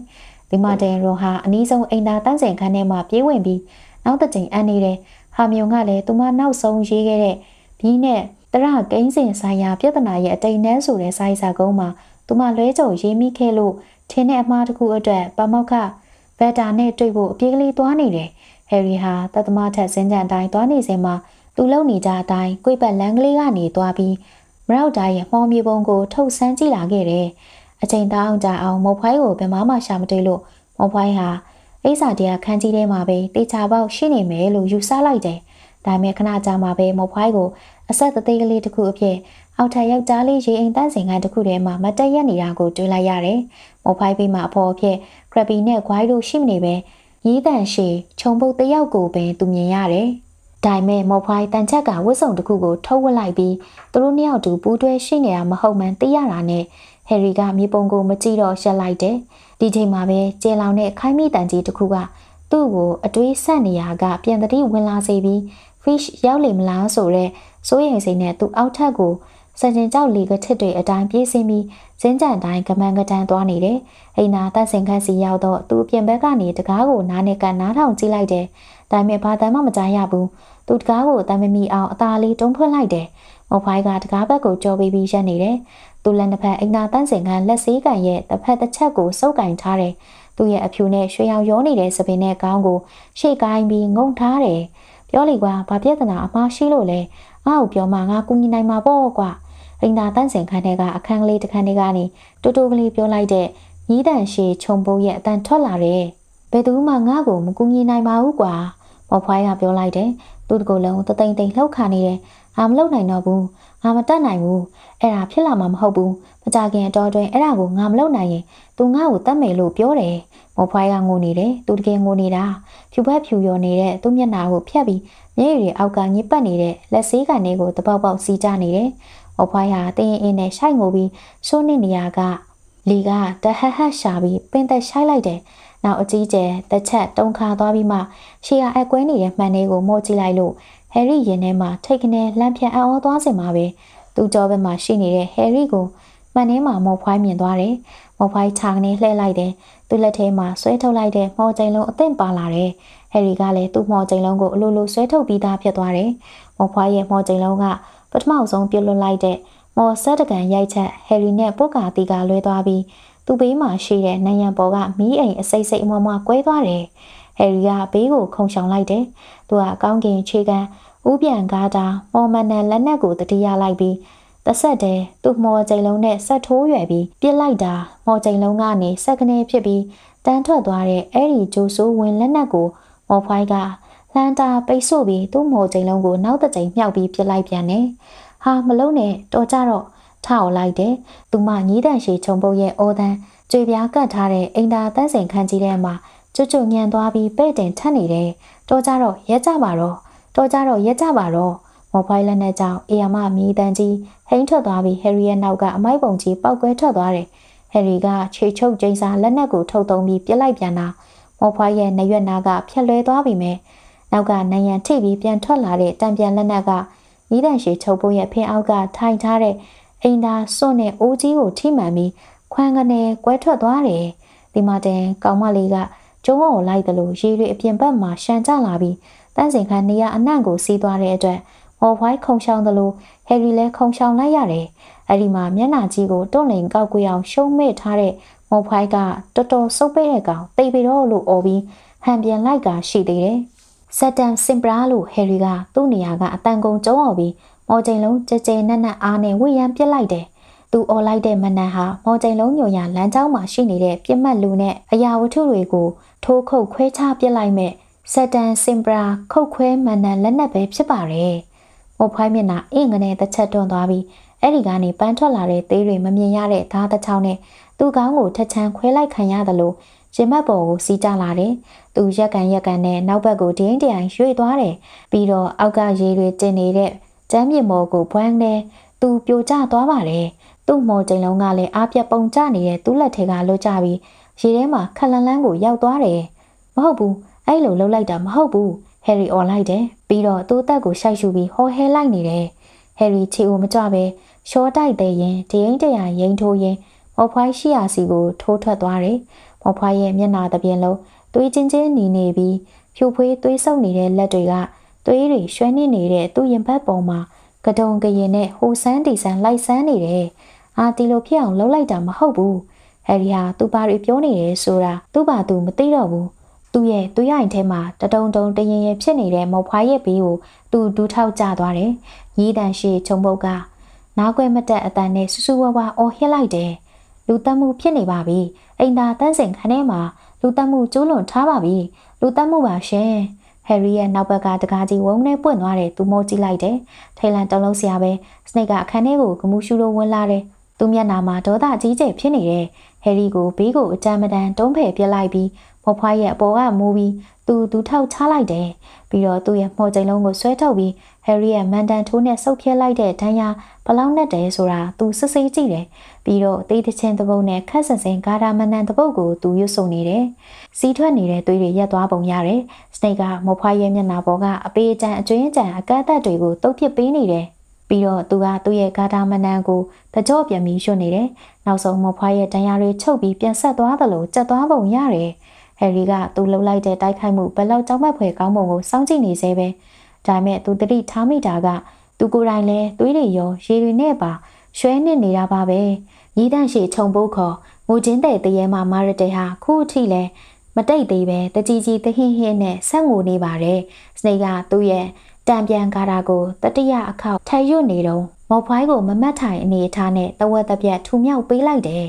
ဒီမာတန်ရောဟာအနည်းဆုံးအိမ်သာတန်းစင်ခန်းထဲမှာပြေးဝင်ပြီးနောက်တစ်ကြိမ်အန်နေတယ်ဟာမြုံကလည်းသူမနောက်ဆုံးရေးခဲ့တဲ့ဘီးနဲ့တရကိန်းစင်ဆိုင်ရာပြဿနာရဲ့အတိတ်နဲ့ဆိုတဲ့စာရေးစာကုန်းမှာသူမလွဲကြုံရေးမိခဲ့လို့ထင်းတဲ့အမှားတစ်ခုအတွက်ပမောက္ခဗက်တာနဲ့တွေ့ဖို့အပြေးကလေးသွားနေတယ်ဟယ်ရီဟာတသမထက်စင်ကြံတိုင်းသွားနေစဉ်မှာသူလုံနေကြအတိုင်းကိုယ့်ဘက်လမ်းကလေးကနေသွားပြီးမရောက်တာရဲ့မော်မြေပုံကိုထုတ်ဆန်းကြည့်လာခဲ့တယ်အချိန်တောင်းကြအောင်မုတ်ဖိုင်းကိုဘယ်မှမှရှာမတွေ့လို့မုတ်ဖိုင်းဟာအိစာတရားခန်းကြီးထဲမှာပဲတေချာပေါက်ရှိနေမယ်လို့ယူဆလိုက်တယ်ဒါပေမဲ့ခဏကြာမှပဲမုတ်ဖိုင်းကိုအဆက်သေးသေးကလေးတစ်ခုအဖြစ်အောက်ထပ်ယောက်ျားလေးရေအိမ်တန်းစင်ကတစ်ခုထဲမှာမတက်ရက်နေတာကိုတွေ့လိုက်ရတယ်။မိုဖိုက်ပြီးမှအဖော်အဖြစ်ခရပီနဲ့ဂွိုင်းတို့ရှိမနေပဲရီးတန်ရှည်ခြုံပုတ်တယောက်ကိုပဲသူမြင်ရတယ်။ဒါမဲ့မော်ဖိုင်တန်ချက်ကဝတ်စုံတစ်ခုကိုထုတ်ဝတ်လိုက်ပြီးသူတို့နှစ်ယောက်တူပူးတွဲရှိနေတာမဟုတ်မှန်သိရတာနဲ့ဟယ်ရီကမြေပုံကိုမကြည့်တော့ရက်လိုက်တယ်။ဒီချိန်မှာပဲကျဲလောင်တဲ့ခိုင်းမိတန်ကြီးတစ်ခုကသူ့ကိုအတွေးဆက်နေရကပြန်တတိဝင်လာစေပြီး fish ရောက်လေမလားဆိုတော့စိုးရိမ်စိတ်နဲ့သူ့အောက်ထပ်ကိုစင်ကျင်ကြောက်လီကချစ်တွေအတိုင်းပြေးဆင်းပြီးဇင်းကြံတိုင်းကမန်ကတန်သွားနေတယ်။အိနာတန့်စင်ခန့်စီရောက်တော့သူ့ပြင်ဘက်ကနေတကားကိုနားနဲ့ကန်နားထောင်ကြည့်လိုက်တယ်။ဒါပေမဲ့ဘာတမ်းမှမကြားရဘူး။သူတကားကိုတမ်းမမီအောင်အသာလေးတုံးဖွင့်လိုက်တယ်။မော်ဖိုင်းကတကားဘက်ကိုကြော်ပြီးပြီးရက်နေတယ်။သူလက်နှစ်ဖက်အိနာတန့်စင်ခန့်လက်စည်းကန်ရဲ့တစ်ဖက်တစ်ချက်ကိုစုပ်ကင်ထားတယ်။သူ့ရဲ့အဖြူနဲ့ရွှေရောင်ရောနေတဲ့စပင်နဲ့ခေါင်းကို ရှေ့ကိုင်းပြီးငုံထားတယ်။ပြောလေကွာဘာပြဿနာအမှားရှိလို့လဲငါ့ကိုပြောမှငါကူညီနိုင်မှာပေါ့ကွာ။ရင်သာတန့်စင်ခန်းထဲကအခန်းကလေးတစ်ခန်းလေးကနေတူတူကလေးပြောလိုက်တဲ့ညီးတန်ရှည်ခြုံပုံးရဲ့အတန်ထွက်လာတယ်။ဘယ်သူမှငါ့ကိုမကူညီနိုင်ပါဘူးကွာ။မော်ဖွိုင်းကပြောလိုက်တယ်။သူ့တကူလုံးတသိမ့်သိမ့်လှုပ်ခါနေတယ်။ငါမလုပ်နိုင်တော့ဘူး။ငါမတတ်နိုင်ဘူး။အဲ့ဒါဖြစ်လာမှာမဟုတ်ဘူး။မကြခင်အတော်အတွင်းအဲ့ဒါကိုငါမလုပ်နိုင်ရင်သူငါ့ကိုတတ်မယ်လို့ပြောတယ်။မော်ဖွိုင်းကငိုနေတယ်။သူတကယ်ငိုနေတာ။ဖြူဘက်ဖြူရော်နေတဲ့သူ့မျက်နှာကိုဖြတ်ပြီးမျက်ရည်တွေအောက်ကညစ်ပတ်နေတဲ့လက်ဆေးကန်လေးကိုတပေါက်ပေါက်စီးကြနေတယ်။။အဖွားရအတင်းအင်းနဲ့ရှိုက်ငိုပြီးစိုးနေနေရကလီကတဟဟရှာပြီးပင်သက်ရှိုက်လိုက်တယ်။နောက်အကြီးကျယ်တစ်ချက်တုံခါသွားပြီးမှရှီယာအကွဲနေတဲ့မှန်လေးကိုမို့ကြည့်လိုက်လို့ဟယ်ရီရင်ထဲမှာထိတ်ကနေလန့်ပြန်အော်သွားစင်မှာပဲသူ့ကြောဘက်မှာရှိနေတဲ့ဟယ်ရီကိုမှန်ထဲမှာမော်ဖွိုင်းမြင်သွားတယ်။မော်ဖွိုင်းခြာကနေလှည့်လိုက်တယ်။သူ့လက်ထဲမှာဆွဲထုတ်လိုက်တဲ့မော်ကြိမ်လုံးအသင့်ပါလာတယ်။ဟယ်ရီကလည်းသူ့မော်ကြိမ်လုံးကိုအလိုလိုဆွဲထုတ်ပြီးသားဖြစ်သွားတယ်။မော်ဖွိုင်းရဲ့မော်ကြိမ်လုံးကပထမဆုံးပြလွတ်လိုက်တဲ့မော်ဆက်တကန်ရိုက်ချက်ဟယ်ရီနဲ့ပုတ်ကာတီကလွဲသွားပြီးသူ့ဘေးမှာရှိတဲ့နယံပေါ်ကမီးအိမ်အစိမ့်စိမ့်အမွားမွားကွဲသွားတယ်။ဟယ်ရီကဘေးကိုခုန်ဆောင်လိုက်တယ်။သူကကောင်းကင်ခြေကံဥပြန်ကားတာမော်မန်နဲ့လက်နက်ကိုတတိယလိုက်ပြီးတဆက်တယ်သူ့မော်ကြိမ်လုံးနဲ့ဆက်ထိုးရွယ်ပြီးပြစ်လိုက်တာမော်ကြိမ်လုံးကနေဆက်ကနေဖြစ်ပြီးတန်းထွက်သွားတဲ့အဲ့ဒီဂျိုဆိုးဝင်လက်နက်ကိုမော်ဖွိုင်းကလန်တာပိတ်ဆို့ပြီးသူ့မိုးချိန်လုံးကိုနောက်တစ်ချိန်မြှောက်ပြီးပြစ်လိုက်ပြန်တယ်။ဟာမလုံးနဲ့တော်ကြတော့ထအောင်လိုက်တယ်။သူမညီးတန့်ရှည်ခြုံပုတ်ရဲ့အိုးတန်းကျွေပြားကတ်ထားတဲ့အင်တာတန်းစင်ခန်းကြီးထဲမှာကျွတ်ကျွတ်ညံသွားပြီးပဲ့တင်ထက်နေတယ်။တော်ကြတော့ရက်ကြပါတော့တော်ကြတော့ရက်ကြပါတော့မိုဘိုင်းလက်နဲ့ကြောင့်အေယာမမြည်တန်းကြီးဟိန်းထွက်သွားပြီးဟယ်ရီရဲ့နောက်ကအမိုက်ပုံကြီးပောက်ကွဲထွက်သွားတယ်။ဟယ်ရီကခြေချုပ်ကျိန်းစာလက်နက်ကိုထုတ်သုံးပြီးပြစ်လိုက်ပြန်တာမော်ဖွားရဲ့နရွက်နာကဖြက်လွဲသွားပြီမဲ့။နောက်ကနယံထိပ်ပြီးပြန်ထွက်လာတဲ့တံပြန်လက်နက်ကမိတန်ရှည်ချုပ်ဖို့ရဲ့ဖင်အောက်ကထိုင်ထားတဲ့အိမ်သာစွန့်နဲ့အိုးကြီးကိုထိမှန်ပြီးခွမ်းကနေကွဲထွက်သွားတယ်။ဒီမှာတင်ကောင်မလေးကကျုံးကိုလိုက်သလိုရေတွေအပြင်ဘက်မှာရှန်ကျလာပြီးတန်းစင်ခန်းနေရာအနှံ့ကိုစီးသွားတဲ့အတွက်မော်ဝိုင်းခုံဆောင်သလိုဟယ်ရီလည်းခုံဆောင်လိုက်ရတယ်။အဲဒီမှာမျက်နှာကြီးကိုတွန့်လိန်ကောက်ကွေးအောင်ရှုံးမဲ့ထားတဲ့မော်ဖိုက်ကတော်တော်စုပ်ပိတ်တဲ့ကောင်တိတ်ပြီးတော့လို့អော်ပြီးဟန်ပြန်လိုက်ကရှိသေးတယ်။ဇက်တန်စင်ပရာလို့ဟယ်ရီကသူ့နေရာကအတန်ကုန်ကျုံအောင်ပြီးမော်ချိန်လုံးကြဲကြဲနက်နက်အားနဲ့ဝေယံပြစ်လိုက်တယ်။သူအော်လိုက်တဲ့မနန်ဟာမော်ချိန်လုံးညိုရလမ်းကြောင်းမှာရှိနေတဲ့ပြက်မှတ်လူနဲ့အရာဝတ္ထုတွေကိုထိုးခုတ်ခွဲခြားပြစ်လိုက်မဲ့ဇက်တန်စင်ပရာခုတ်ခွဲမနန်လက်နက်ပဲဖြစ်ပါတယ်။မော်ဖိုင်းမျက်နှာအင်းငနဲ့တစ်ချက်တွန်းသွားပြီးအဲ့ဒီကနေပန်းထွက်လာတဲ့သေးတွေမမြင်ရတဲ့သားတစ်ချောင်းနဲ့သူ့ခေါင်းကိုထချမ်းခွဲလိုက်ခံရသလိုရင်ဘတ်ပေါ်ကိုစီးကျလာတယ်။သူရက်ကန်ရက်ကန်နဲ့နောက်ဘက်ကိုဒင်းတိုင်ရွေ့သွားတယ်။ပြီးတော့အောက်ကရေတွေတင်နေတဲ့ကျမ်းမြေမော်ကိုဘွမ်းနဲ့သူပြိုကျသွားပါတယ်။သူ့မော်ချိန်လုံးကလည်းအပြက်ပုံကျနေတဲ့သူ့လက်ထဲကလွတ်ကျပြီးရေထဲမှာခလန်လန်းကိုရောက်သွားတယ်။မဟုတ်ဘူး။အဲ့လိုလှုပ်လိုက်တာမဟုတ်ဘူး။ဟယ်ရီអော်လိုက်တယ်။ပြီးတော့သူ့တက်ကိုရှိုက်ရှူပြီးဟော်ဟဲလိုက်နေတယ်။ဟယ်ရီခြေကိုမကြပဲရှော့တိုက်တဲ့ရင်ဒိန်းတရာရင်ထိုးရင်မော်ဖွိုင်းရှိရာစီကိုထိုးထွက်သွားတယ်။။ဖွားဖွားရဲ့မျက်နှာတစ်ပြင်လုံးသွေးချင်းချင်းနီနေပြီးဖြူဖွေးသွေးဆုပ်နေတဲ့လက်တွေကသွေးတွေရွှဲနေနေတဲ့သူ့ရင်ဘတ်ပေါ်မှာကဒုံကရင်နဲ့ဟိုဆန်းတီဆန်းလိုက်ဆန်းနေတယ်။အာတီလိုဖြစ်အောင်လှုပ်လိုက်တာမဟုတ်ဘူး။အဲဒီဟာသူ့ပါတွေပြောနေတယ်ဆိုတာသူ့ပါသူမသိတော့ဘူး။သူ့ရဲ့သွေးရိုင်ထဲမှာတတုံတုံတရင်ရဖြစ်နေတဲ့မုတ်ဖွားရဲ့ဘေးကိုသူဒူးထောက်ကျသွားတယ်။ရီးတန်ရှိခြုံပုတ်ကနားခွဲမတက်အတန်နဲ့ဆူဆူဝါဝါအော်ဟစ်လိုက်တယ်။လူတက်မှုဖြစ်နေပါပြီအိမ်သာတန်းစင်ခန်းထဲမှာ လူတက်မှုကျူးလွန်ထားပါပြီလူတက်မှုပါရှင်ဟယ်ရီရဲ့နောက်ဘက်ကတကားကြီးဝုန်းနဲ့ပွင့်သွားတယ်သူမိုးကြည့်လိုက်တယ်ထိုင်လန်တုံလုံးဆရာပဲစနိတ်ကအခန်းထဲကိုဂမူရှူလိုဝင်လာတယ်သူမျက်နာမှာဒေါသကြီးကျယ်ဖြစ်နေတယ်ဟယ်ရီကိုဘေးကိုအကြမ်းမတမ်းတုံးဖယ်ပြစ်လိုက်ပြီးမော်ဖွားရဲ့အပေါ်ကမူပြီးသူဒူးထောက်ချလိုက်တယ်ပြီးတော့သူ့ရဲ့မှော်ကြိမ်လုံးကိုဆွဲထုတ်ပြီးဟယ်ရီရဲ့မန်တန်ထိုးနဲ့ဆုပ်ဖြဲလိုက်တဲ့ဒဏ်ရာဘလောက်နဲ့တယ်ဆိုတာသူစစ်ဆေးကြည့်တယ်ပြီးတော့သေးတချင်းသဘုံနဲ့ခက်ဆန်ဆန်ဂါရာမန်တန်သဘုံကိုသူရွတ်ဆုံနေတယ်စီးထွက်နေတဲ့သွေးတွေရက်သွားပုံရတယ်စနိတ်ကမော်ဖွားရဲ့မျက်နှာပေါ်ကအပေးအကျန်အကျွင်းကျန်အကန့်အသတ်တွေကိုတုတ်ပစ်ပေးနေတယ်ပြီးတော့သူကသူ့ရဲ့ဂါတာမနန်ကိုတကြော့ပြန်ပြီးရွှတ်နေတယ်။နောက်ဆုံးမဖွားရဲ့တန်ရာတွေချုပ်ပြီးပြန်ဆက်သွားသလိုကြက်သွားပုံရတယ်။ဟယ်ရီကသူလှုပ်လိုက်တဲ့တိုက်ခိုက်မှုဘလောက်ကြောက်မက်ဖွယ်ကောင်းပုံကိုစောင့်ကြည့်နေသေးပဲဒါမဲ့သူတတိထားမိတာကသူကိုယ်တိုင်လဲသွေးတွေရောရေတွေနဲ့ပါ ရွှဲနစ်နေတာပါပဲရည်တန့်ရှည်ခြုံဖို့ခေါ်ငိုချင်းတဲ့တရေမှာမာရတဲဟာခုအထိလဲမတိတ်သေးပဲတကြီးကြီးတဟင်းဟင်းနဲ့ဆက်ငိုနေပါတယ်စနေကသူ့ရဲ့တံပြန်ကာတာကိုတတိယအခေါက်ထပ်ရွတ်နေတော့မော်ဖွိုင်းကိုမမတ်ထိုင်အနေထားနဲ့တဝက်တပြက်ထူမြောက်ပေးလိုက်တယ်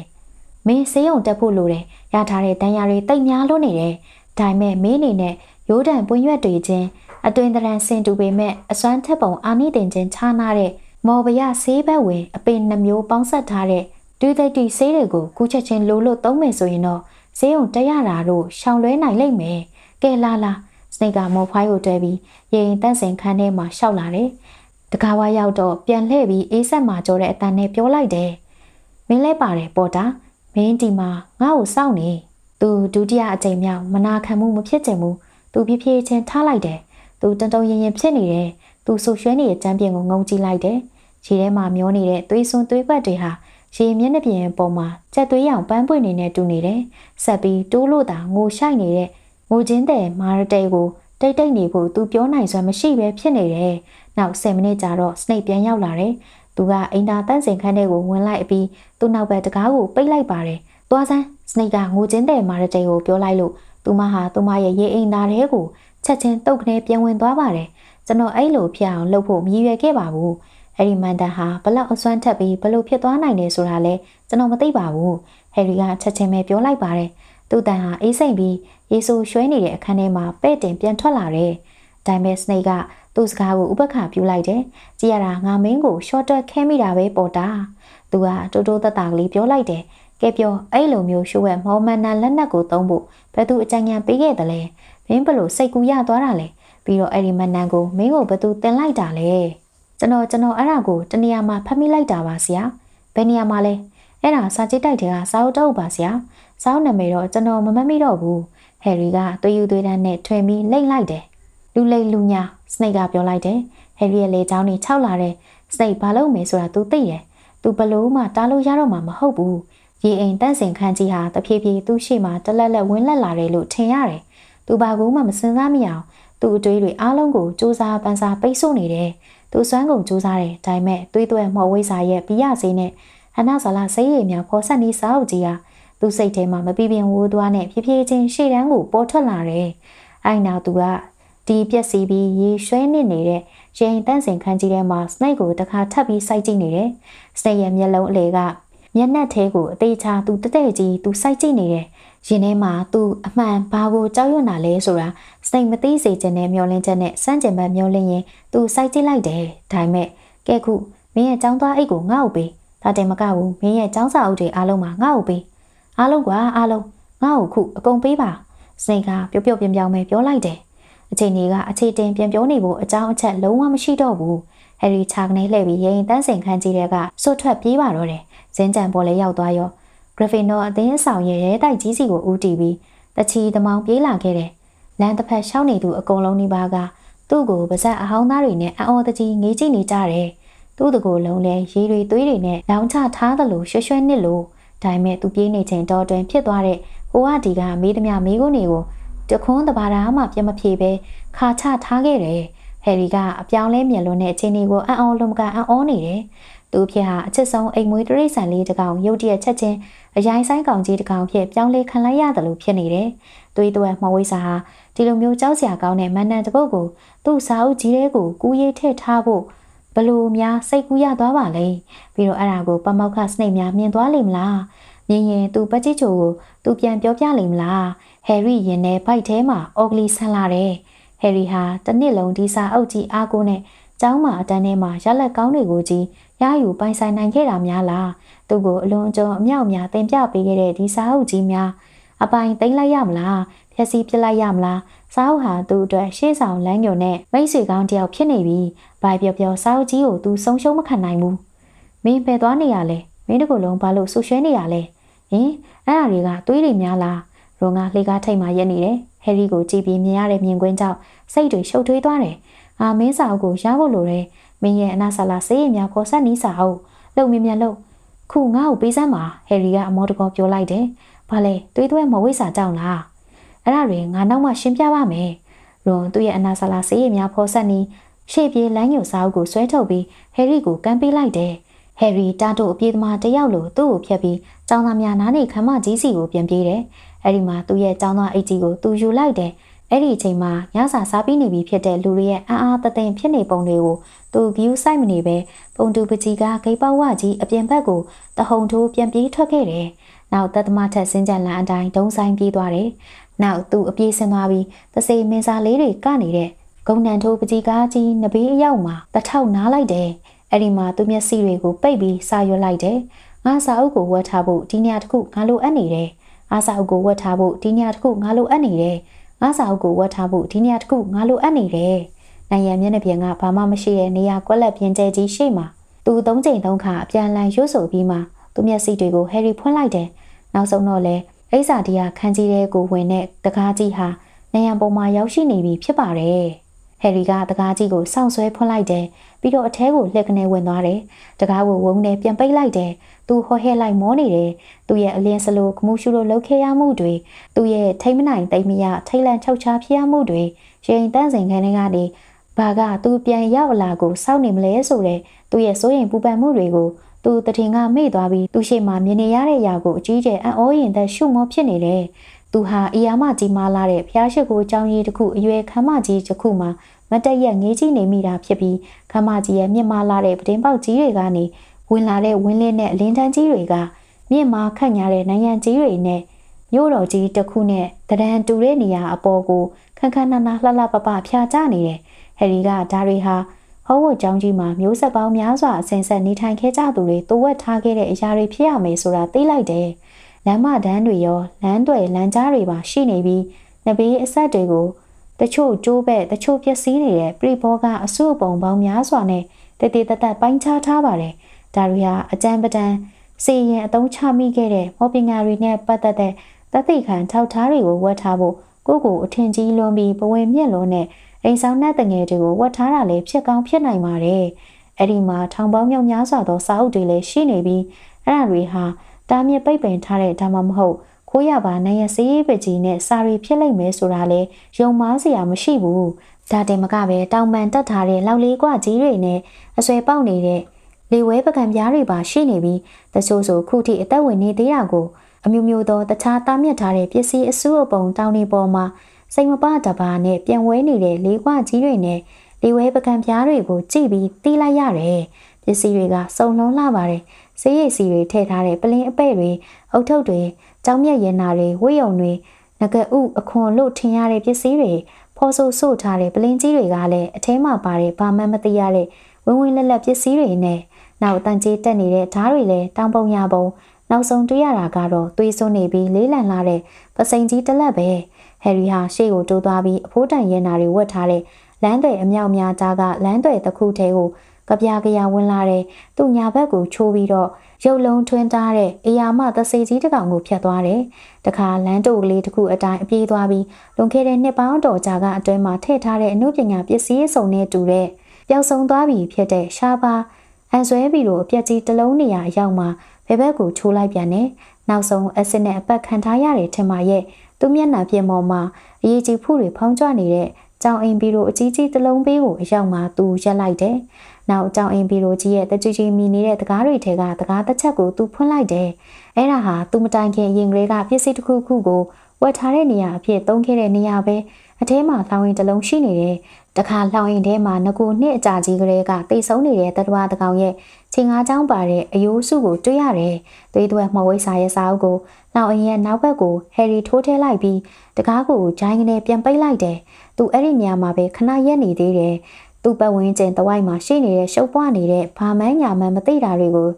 မင်းဆေးရုံတက်ဖို့လိုတယ်ရထားတဲ့တန်ရာတွေတိတ်များလို့နေတယ်ဒါပေမဲ့မင်းအနေနဲ့ရိုးတံပွင့်ရွက်တွေချင်းအတွင်တရန်ဆင်တူပေမဲ့အစွမ်းထက်ပုံအာနိသင်ချင်းခြားနာတဲ့မော်ဘရဆေးဘက်ဝင်အပင်နှမျိုးပေါင်းဆက်ထားတဲ့ဒူးတိတ်တိဆေးတွေကိုကူးချက်ချင်းလိုလို့သုံးမယ်ဆိုရင်တော့ဈေးုံတက်ရတာတို့ရှောင်လွဲနိုင်လိမ့်မယ်။ကဲလာလာစနိတ်ကမော်ဖိုင်းကိုတွဲပြီးရေရင်တန့်စင်ခန်းထဲမှာရှောက်လာတယ်။တကားဝါရောက်တော့ပြန်လှည့်ပြီးအေးဆက်မှာကြောတဲ့အတန်နဲ့ပြောလိုက်တယ်။မင်းလဲပါတယ်ပေါ်တာ။င်းဒီမှာငါ့ကိုစောင့်နေသူဒုတိယအကြိမ်မြောက်မနာခံမှုမဖြစ်ချင်ဘူးသူပြပြချင်းထားလိုက်တယ်သူတန်တုံရင်ရင်ဖြစ်နေတယ်သူဆူရွှဲနေတဲ့ကြမ်းပြင်ကိုငုံကြည့်လိုက်တယ်ခြေထဲမှာမျောနေတဲ့သွေးစွန်းသွေးကွက်တွေဟာရေမျက်နှာပြင်ပေါ်မှာကြက်သွေးရောင်ပန်းပွင့်နေတဲ့တူနေတယ်ဆက်ပြီးတိုးလို့သာငိုရှိုက်နေတဲ့ငိုချင်းတဲ့မာရတဲကိုတိတ်တိတ်နေဖို့သူပြောနိုင်စွမ်းမရှိပဲဖြစ်နေတယ်။နောက်10မိနစ်ကြာတော့စနိတ်ပြန်ရောက်လာတယ်သူကအိမ်သာတန့်စင်ခန်းထဲကိုဝင်လိုက်ပြီးသူ့နောက်ဘက်တကားကိုပိတ်လိုက်ပါတယ်။သွားစမ်းစနိတ်ကငိုချင်းတဲ့မာရတိန်ကိုပြောလိုက်လို့သူမဟာသူမရဲ့ရေအိမ်သားတဲကိုချက်ချင်းတုတ်ကနေပြန်ဝင်သွားပါတယ်။ကျွန်တော်အဲ့လိုဖြစ်အောင်လုပ်ဖို့မရည်ရွယ်ခဲ့ပါဘူး။အဲ့ဒီမန်တန်ဟာဘလောက်အစွမ်းထက်ပြီးဘလို့ဖြစ်သွားနိုင်တယ်ဆိုတာလဲကျွန်တော်မသိပါဘူး။ဟယ်ရီကချက်ချင်းပဲပြောလိုက်ပါတယ်။သူ့တန်ဟာအေးစိမ့်ပြီးရေဆိုးရွှဲနေတဲ့အခန်းထဲမှာပဲ့တင်ပြန်ထွက်လာတယ်။ဒါပေမဲ့ Snake ကသူ့စကားကိုဥပက္ခပြုလိုက်တယ်။ကြည်ရတာငါမင်းကို short တက်ခဲမိတာပဲပေါ်တာ။သူကတိုးတိုးတက်တာကလေးပြောလိုက်တယ်။ကဲပြောအဲ့လိုမျိုးရှိုးဝဲမော်မန်နာလက်နက်ကိုသုံးဖို့ဘယ်သူအကြံဉာဏ်ပေးခဲ့တယ်လဲ။မင်းဘလို့စိတ်ကူရသွားတာလဲ။ပြီးတော့အဲ့ဒီမန်နန်ကိုမင်းကိုဘသူတင်လိုက်တာလဲ။ကျွန်တော်ကျွန်တော်အဲ့ဒါကိုတနေရာမှာဖတ်မိလိုက်တာပါဆရာ။ဘယ်နေရာမှာလဲ။အဲ့ဒါစာကြည့်တိုက်တယ်ကစာအုပ်တော့ပါဆရာ။စာအုပ်နာမည်တော့ကျွန်တော်မမတ်မိတော့ဘူး။ဟယ်ရီကသွေးယူသွေးတန်းနဲ့ထွင်ပြီးလိမ့်လိုက်တယ်။လူလိမ်လူညာစနိတ်ကပြောလိုက်တယ်ဟယ်ရီရဲ့လေချောင်းနေခြောက်လာတယ်စနိတ်ဘာလုပ်မယ်ဆိုတာ तू သိတယ် तू ဘလို့မှတားလို့ရတော့မှာမဟုတ်ဘူးရေအိမ်တန့်စင်ခန်းကြီးဟာတဖြည်းဖြည်းသူ့ရှေ့မှာတလက်လက်ဝင်လက်လာတယ်လို့ထင်ရတယ်သူဘာကူမှမစင်စားမိအောင်သူ့အတွေးတွေအားလုံးကိုစူးစမ်းပန်းစားပိတ်ဆို့နေတယ်သူစွမ်းကုန်စူးစမ်းတယ်ဒါပေမဲ့သွေးသွဲမော်ဝိစာရဲ့ပြရစေးနဲ့ဟနာဇာလာစေးရည်များဖော်ဆက်နေစာအုပ်ကြီးဟာသူ့စိတ်ထဲမှာမပြပြင်းဝိုးသွားနဲ့ဖြည်းဖြည်းချင်းရှေ့တန်းကိုပေါ်ထွက်လာတယ်။အဲ့နောက်သူကဒီပြက်စီပြီးရေရွှဲနစ်နေတဲ့ရင်တန့်စင်ခန်းကြီးထဲမှာစနိတ်ကိုတခါထပ်ပြီးစိုက်ကြည့်နေတယ်။စနိတ်ရဲ့မျက်လုံးအလေကမျက်နှာသေးကိုအသေးချာသူတတဲ့ကြီးသူစိုက်ကြည့်နေတယ်။ရင်ထဲမှာသူအမှန်ဘာကိုကြောက်ရွံ့တာလဲဆိုတာစနိတ်မသိစေချင်တဲ့မျောလင်းချက်နဲ့စမ်းကြံပန်းမျောလင်းရင်သူစိုက်ကြည့်လိုက်တယ်။ဒါပေမဲ့ကဲခုမင်းရဲ့ចောင်းသားအိတ်ကိုငါ့ကိုပေး။ဒါတင်မကဘူးမင်းရဲ့ចောင်းစာအုပ်တွေအားလုံးမှာငါ့ကိုပေး။အားလုံးကွာအားလုံးငါ့ကိုခုအကုန်ပေးပါ။စနိတ်ကပျော့ပျော့ပြောင်းပြောင်းပဲပြောလိုက်တယ်အချိန်ကြီးကအခြေတင်ပြန်ပြောနေဖို့အကြောင်းအချက်လုံးဝမရှိတော့ဘူးဟယ်ရီချာကနေလှည့်ပြီးရင်တန်းစင်ခန်းကြီးတဲ့ကစွတ်ထွက်ပြေးပါတော့တယ်ဇင်းကြံပေါ်လဲရောက်သွားရောဂရဖင်တော့အသင်းဆောင်ရဲ့ရဲတိုက်ကြီးစီကိုဦးတည်ပြီးတချီတမောင်ပြေးလာခဲ့တယ်လမ်းတစ်ဖက်ရှောင်းနေသူအကုန်လုံးဒီပါကသူ့ကိုပါဇက်အဟောင်းသားတွေနဲ့အံ့ဩတကြီးငေးကြည့်နေကြတယ်သူ့တကိုယ်လုံးလဲရေတွေသွေးတွေနဲ့လောင်းချထားသလိုရွှဲရွှဲနစ်လို့ဒါပေမဲ့သူပြေးနေချိန်တော့တွင် ဖြစ်သွားတဲ့ဟိုကဒီကမေးသမျှမေးခွန်းတွေကိုတခွန်းတဘာသာမှပြမဖြေပဲခါချထားခဲ့တယ်။ဟယ်ရီကအပြောင်းလဲမျက်လုံးနဲ့အခြေအနေကိုအံ့ဩလုံကအံ့ဩနေတယ်။သူဖြစ်ဟာအချစ်ဆုံးအိမ်မွေးတရိတ်ဆန်လေးတစ်ကောင်ရုတ်တရက်ချက်ချင်းအရိုင်းဆိုင်ကောင်ကြီးတစ်ကောင်ဖြစ်ပြောင်းလဲခံလိုက်ရတယ်လို့ဖြစ်နေတယ်။သွေးသွဲမှဝိစာဟာဒီလိုမျိုးကြောက်စရာကောင်းတဲ့မန္တန်တစ်ပုတ်ကိုသူ့စာအုပ်ကြီးထဲကိုကူးရေးထည့်ထားဖို့ဘလို့များစိတ်ကူးရသွားပါလဲ။ပြီးတော့အဲ့ဒါကိုပမောက်ခစနိတ်များမြင်သွားလိမ့်မလား။မြင်ရင်သူပကြိချိုကို သူပြန်ပြောပြလိမ့်မလား။ဟယ်ရီရင်ထဲဘိုက်ထဲမှာအော်ဂလီဆန်းလာတယ်။ဟယ်ရီဟာတစ်နှစ်လုံးဒီစာအုပ်ကြီးအားကိုးနဲ့ကျောင်းမှာအတန်းထဲမှာရလက်ကောင်းတွေကိုကြီးရယူပိုင်ဆိုင်နိုင်ခဲ့တာများလား။သူ့ကိုအလွန်အကျွံအမြောက်များတင်ပြပေးခဲ့တဲ့ဒီစာအုပ်ကြီးများအပိုင်သိမ့်လိုက်ရမလား။ဖျက်ဆီးပစ်လိုက်ရမလား။စာအုပ်ဟာသူ့အတွက်ရှေ့ဆောင်လမ်းညွန်နဲ့မိတ်ဆွေကောင်းတစ်ယောက်ဖြစ်နေပြီ။ဘိုင်ပြော်ပြော်စာအုပ်ကြီးကိုသူဆုံးရှုံးမခံနိုင်ဘူး။မင်းပဲသွားနေရလဲ။မင်းတကူလုံးဘာလို့ဆူရွှဲနေရလဲ။ဟင်အဲ့အရာတွေကသွေးတွေများလား။ရုံကလှေကားထိတ်မှရက်နေတယ်။ဟယ်ရီကိုကြည့်ပြီးမြင်ရတဲ့မြင်ကွင်းကြောင့်စိတ်တွေရှုပ်ထွေးသွားတယ်။ငါမင်းစာအုပ်ကိုရဖို့လိုတယ်။မင်းရဲ့အနာဆာလာဆေးရည်များခေါ်ဆက်နီးစာအုပ်လုံမြင်မြန်လုံခုငါ့ကိုပေးစမ်းပါဟယ်ရီကအမောတကောပြောလိုက်တယ်။ဘာလဲသွေးသွဲမဝိစာကြောင့်လား။အဲ့ဒါတွေငါနောက်မှရှင်းပြပါမယ်။ရုံသူ့ရဲ့အနာဆာလာဆေးရည်များခေါ်ဆက်နီးရှေ့ပြေးလမ်းညွန်စာအုပ်ကိုဆွဲထုတ်ပြီးဟယ်ရီကိုကမ်းပေးလိုက်တယ်။ဟယ်ရီတာတိုအပြေးသမားတယောက်လိုသူ့ကိုဖျက်ပြီးចောင်းသားများနားနေခမ်းမကြီးစီကိုပြန်ပြေးတယ်။အဲ့ဒီမှာသူ့ရဲ့ចောင်းသားအိတ်ကြီးကိုသူယူလိုက်တယ်အဲ့ဒီအချိန်မှာညစာစားပြီးနေပြီဖြစ်တဲ့လူတွေရဲ့အာအာတသိမ်ဖြစ်နေပုံတွေကိုသူဂီယူဆိုင်မနေပဲပုံတူပကြီးကဂိတ်ပေါဝကြီးအပြင်ဘက်ကိုတဟုန်ထိုးပြန်ပြေးထွက်ခဲ့တယ်။နောက်သက်သမားထက်စင်းကြံလန်အတိုင်းဒုံဆိုင်ပြေးသွားတယ်။နောက်သူအပြေးဆင်းသွားပြီးသစေမင်းစားလေးတွေကနေတဲ့ဂုံနန်ထိုးပကြီးကကြီးနဘေးအရောက်မှာတထောက်နားလိုက်တယ်။အဲ့ဒီမှာသူမျက်စိတွေကိုပိတ်ပြီးစာရွက်လိုက်တယ်။ငါစာအုပ်ကိုဝတ်ထားဖို့ဒီနေရာတစ်ခုငါလိုအပ်နေတယ်ငါစာအုပ်ကိုဝတ်ထားဖို့ဒီညတစ်ခုငါလိုအပ်နေတယ်ငါစာအုပ်ကိုဝတ်ထားဖို့ဒီညတစ်ခုငါလိုအပ်နေတယ်နိုင်ရန်မျက်နှာပြင်ကဘာမှမရှိတဲ့နေရာကွက်လက်ပြင်ကျဲကြီးရှိမှာသူသုံးချိန်သုံးခါအပြန်လန်ရွတ်ဆိုပြီးမှသူမျက်စိတွေကိုဟယ်ရီဖွင့်လိုက်တယ်နောက်ဆုံးတော့လေအိစာဒီယာခန်းကြီးထဲကိုဝင်တဲ့တကားကြီးဟာနေရန်ပေါ်မှာရောက်ရှိနေပြီဖြစ်ပါတယ်ဟယ်ရီကတကားကြီးကိုစောင့်ဆွဲဖွင့်လိုက်တယ်ပြီးတော့အထဲကိုလှက်ကနေဝင်သွားတယ်တကားကိုဝုန်းနဲ့ပြန်ပိတ်လိုက်တယ်သူဟော်ဟဲလိုက်မောနေတယ်သူ့ရဲ့အလင်းစလိုကမှုရှုလိုလှုပ်ခဲရမှုတွေသူ့ရဲ့ထိမ့်မနိုင်တိတ်မရထိတ်လန့်ချောက်ချားဖြစ်ရမှုတွေရင်တန့်စင်ခန်းထဲကနေဘာကသူပြန်ရောက်လာကိုစောင့်နေမလဲဆိုတဲ့သူ့ရဲ့စိုးရိမ်ပူပန်မှုတွေကိုသူတထင်ကမေ့သွားပြီးသူ့ရှေ့မှာမြင်နေရတဲ့အရာကိုအကြီးကျယ်အံ့ဩရင်သက်ရှုမောဖြစ်နေတယ်သူဟာအီယာမကြီးမာလာတဲ့ဖျားရှိခိုးကြောင်းကြီးတစ်ခုအရွယ်ခမ်းမကြီးတစ်ခုမှာမတက်ရက်ငေးကြီးနေမိတာဖြစ်ပြီးခမ်းမကြီးရဲ့မြင့်မာလာတဲ့ပတင်းပေါက်ကြီးတွေကနေဝင်လာတဲ့ဝင်းလင်းနဲ့အလင်းတန်းကြီးတွေက မြင့်မာခန့်ညာတဲ့နိုင်ငံကြီးတွေနဲ့မြို့တော်ကြီးတစ်ခုနဲ့တရံတူတဲ့နေရာအပေါ်ကိုခန်းခန်းနာနာလှလှပပဖျားကျနေတယ်။ဟယ်ရီကဒါတွေဟာဟောဝတ်ကျောင်းကြီးမှာမျိုးဆက်ပေါင်းများစွာအစဉ်ဆက်နေထိုင်ခဲ့ကြသူတွေတိုးဝက်ထားခဲ့တဲ့အရာတွေဖြစ်ရမယ်ဆိုတာသိလိုက်တယ်။လမ်းမတန်းတွေရောလမ်းတွေလမ်းကြားတွေပါရှိနေပြီးနဘေးအဆက်တွေကိုတချို့ကျိုးပဲ့တချို့ပျက်စီးနေတဲ့ပြိဘောကအဆုအပုံပေါင်းများစွာနဲ့တည်တည်တတ်ပိုင်းခြားထားပါတယ်။ဒါတွေဟာအကြံပတန်စီရင်အသုံးချမိခဲ့တဲ့မော်ပညာတွေနဲ့ပတ်သက်တဲ့တသိခံထောက်ထားတွေကိုဝတ်ထားဖို့ကိုကိုအထင်ကြီးလွန်ပြီးပဝင်မြင့်လွန်တဲ့အိမ်ဆောင်နဲ့တငယ်တွေကိုဝတ်ထားတာလည်းဖြစ်ကောင်းဖြစ်နိုင်ပါတယ်။အဲ့ဒီမှာထောင်ပေါင်းမြောက်များစွာသောစာအုပ်တွေလည်းရှိနေပြီးအဲ့ဒါတွေဟာတားမြစ်ပိတ်ပင်ထားတဲ့ဒါမှမဟုတ်ခိုးရပါနိုင်ရစည်းရေးပကြီးနဲ့စာရီဖြစ်လိမ့်မယ်ဆိုတာလဲယုံမားစရာမရှိဘူးဒါတင်မကပဲတောင်ပန်တက်ထားတဲ့လောက်လေးကွကြီးတွေနဲ့အဆွဲပေါက်နေတဲ့လေဝဲပကံပြားတွေပါရှိနေပြီးတချို့ဆိုခုထိအသက်ဝင်နေသေးတာကိုအမျိုးမျိုးသောတခြားတားမြစ်ထားတဲ့ပစ္စည်းအစုအပုံတောင်းနေပေါ်မှာစိတ်မပတပါနဲ့ပြန်ဝဲနေတဲ့လေးကွကြီးတွေနဲ့လေဝဲပကံပြားတွေကိုကြည့်ပြီးတီးလိုက်ရတယ်ပစ္စည်းတွေကစုံလုံးလာပါတယ်ဆေးရည်စီတွေထည့်ထားတဲ့ပလင်းအပဲ့တွေအုတ်ထုပ်တွေကြောင်မြက်ရနာတွေဝိယုံတွေငကဥအခွန်လို့ထင်ရတဲ့ပစ္စည်းတွေဖော်ဆိုဆို့ထားတဲ့ပလင်းကြီးတွေကလည်းအထဲမှာပါတဲ့ဘာမှမသိရတဲ့ဝင်ဝင်လက်လက်ပစ္စည်းတွေနဲ့နောက်တန်ကြီးတက်နေတဲ့ဓားတွေလည်းတောင်ပုံရပုံနောက်ဆုံးတွေ့ရတာကတော့သွေးစွန်းနေပြီးလေးလံလာတဲ့ပစိန်ကြီးတစ်လက်ပဲဟယ်ရီဟာရှေ့ကိုတိုးသွားပြီးအဖိုးတန်ရဲနာတွေဝတ်ထားတဲ့လမ်းတွေအမြောက်များကြားကလမ်းတွေတစ်ခုထဲကိုကြပြကြရဝင်လာတယ်သူ့ညာဘက်ကိုချိုးပြီးတော့ရုပ်လုံးထွင်းထားတဲ့အရာမသစေကြီးတစ်ကောင်ကိုဖျက်သွားတယ်။တခါလမ်းတုပ်ကလေးတစ်ခုအတိုင်းအပြေးသွားပြီးလွန်ခဲ့တဲ့နှစ်ပေါင်းတော်ကြာကအတွင်းမှာထည့်ထားတဲ့အမှုပညာပစ္စည်းစုံနဲ့တူတဲ့ပျောက်ဆုံးသွားပြီဖြစ်တဲ့ရှားပါအန်ဆွဲပြီးတော့အပြက်ကြီးတစ်လုံးနေရာအရောက်မှာဘယ်ဘက်ကိုချိုးလိုက်ပြန်တယ်။နောက်ဆုံးအစစ်နဲ့အပတ်ခံထားရတဲ့ထင်ပါရဲ့သူမျက်နှာပြင်ပေါ်မှာအရေးကြီးဖူးတွေဖုံးကျွနေတဲ့ကြောင်အိမ်ပြီးတော့အကြီးကြီးတစ်လုံးပေးကိုအရောက်မှာသူရက်လိုက်တယ်။နောက်ကြောင်အင်ဘီရိုကြီးရဲ့တကြွကြီးမီနေတဲ့တကားတွေထဲကတကားတစ်ချက်ကိုသူဖွင့်လိုက်တယ်။အဲ့ဒါဟာသူမတိုင်ခင်ရင်ကလေးကပစ္စည်းတစ်ခုခုကိုဝတ်ထားတဲ့နေရာအဖြစ်သုံးခဲ့တဲ့နေရာပဲအထဲမှာလောင်ရင်တစ်လုံးရှိနေတယ်။တခါလောင်ရင်ထဲမှာငကိုနှစ်အကြာကြီးကလေးကတိတ်ဆုံးနေတဲ့တတဝါတကောင်ရဲ့ချိန်ငါးချောင်းပါတဲ့အယိုးစုကိုတွေ့ရတယ်။သွေးသွက်မဝိစာရဲ့စာအုပ်ကိုလောင်အင်ရဲ့နောက်ဘက်ကိုဟယ်ရီထိုးထဲလိုက်ပြီးတကားကိုဂျိုင်းကနေပြန်ပိတ်လိုက်တယ်။သူအဲ့ဒီနေရာမှာပဲခဏရက်နေသေးတယ်။သူ့ပတ်ဝန်းကျင်တဝိုက်မှာရှိနေတဲ့ရှုပ်ပွားနေတဲ့ဘာမှန်းညာမှန်းမသိတာတွေကို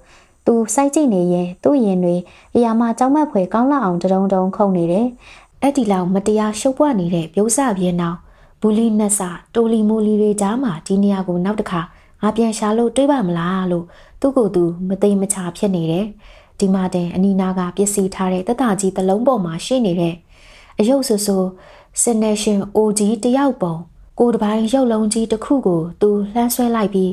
သူစိုက်ကြည့်နေရင်သူ့ရင်တွေအရာမကြောက်မက်ဖွယ်ကောင်းလောက်အောင်တုံတုံခုန်နေတယ်။အဲ့ဒီလောက်မတရားရှုပ်ပွားနေတဲ့ပြုစပြင်းအောင်ဘူလီနက်စာတိုလီမိုလီတွေကြားမှာဒီနေရာကိုနောက်တစ်ခါငါပြန်ရှာလို့တွေးပါမလားလို့သူ့ကိုယ်သူမသိမချဖြစ်နေတယ်။ဒီမှာတင်အနီနာကပြစ်စီထားတဲ့တတကြီးသလုံးပေါ်မှာရှိနေတဲ့အယုတ်ဆူဆူ Sination OG တယောက်ပုံကိုတပိုင်းရုပ်လုံးကြီးတစ်ခုကိုသူလှမ်းဆွဲလိုက်ပြီး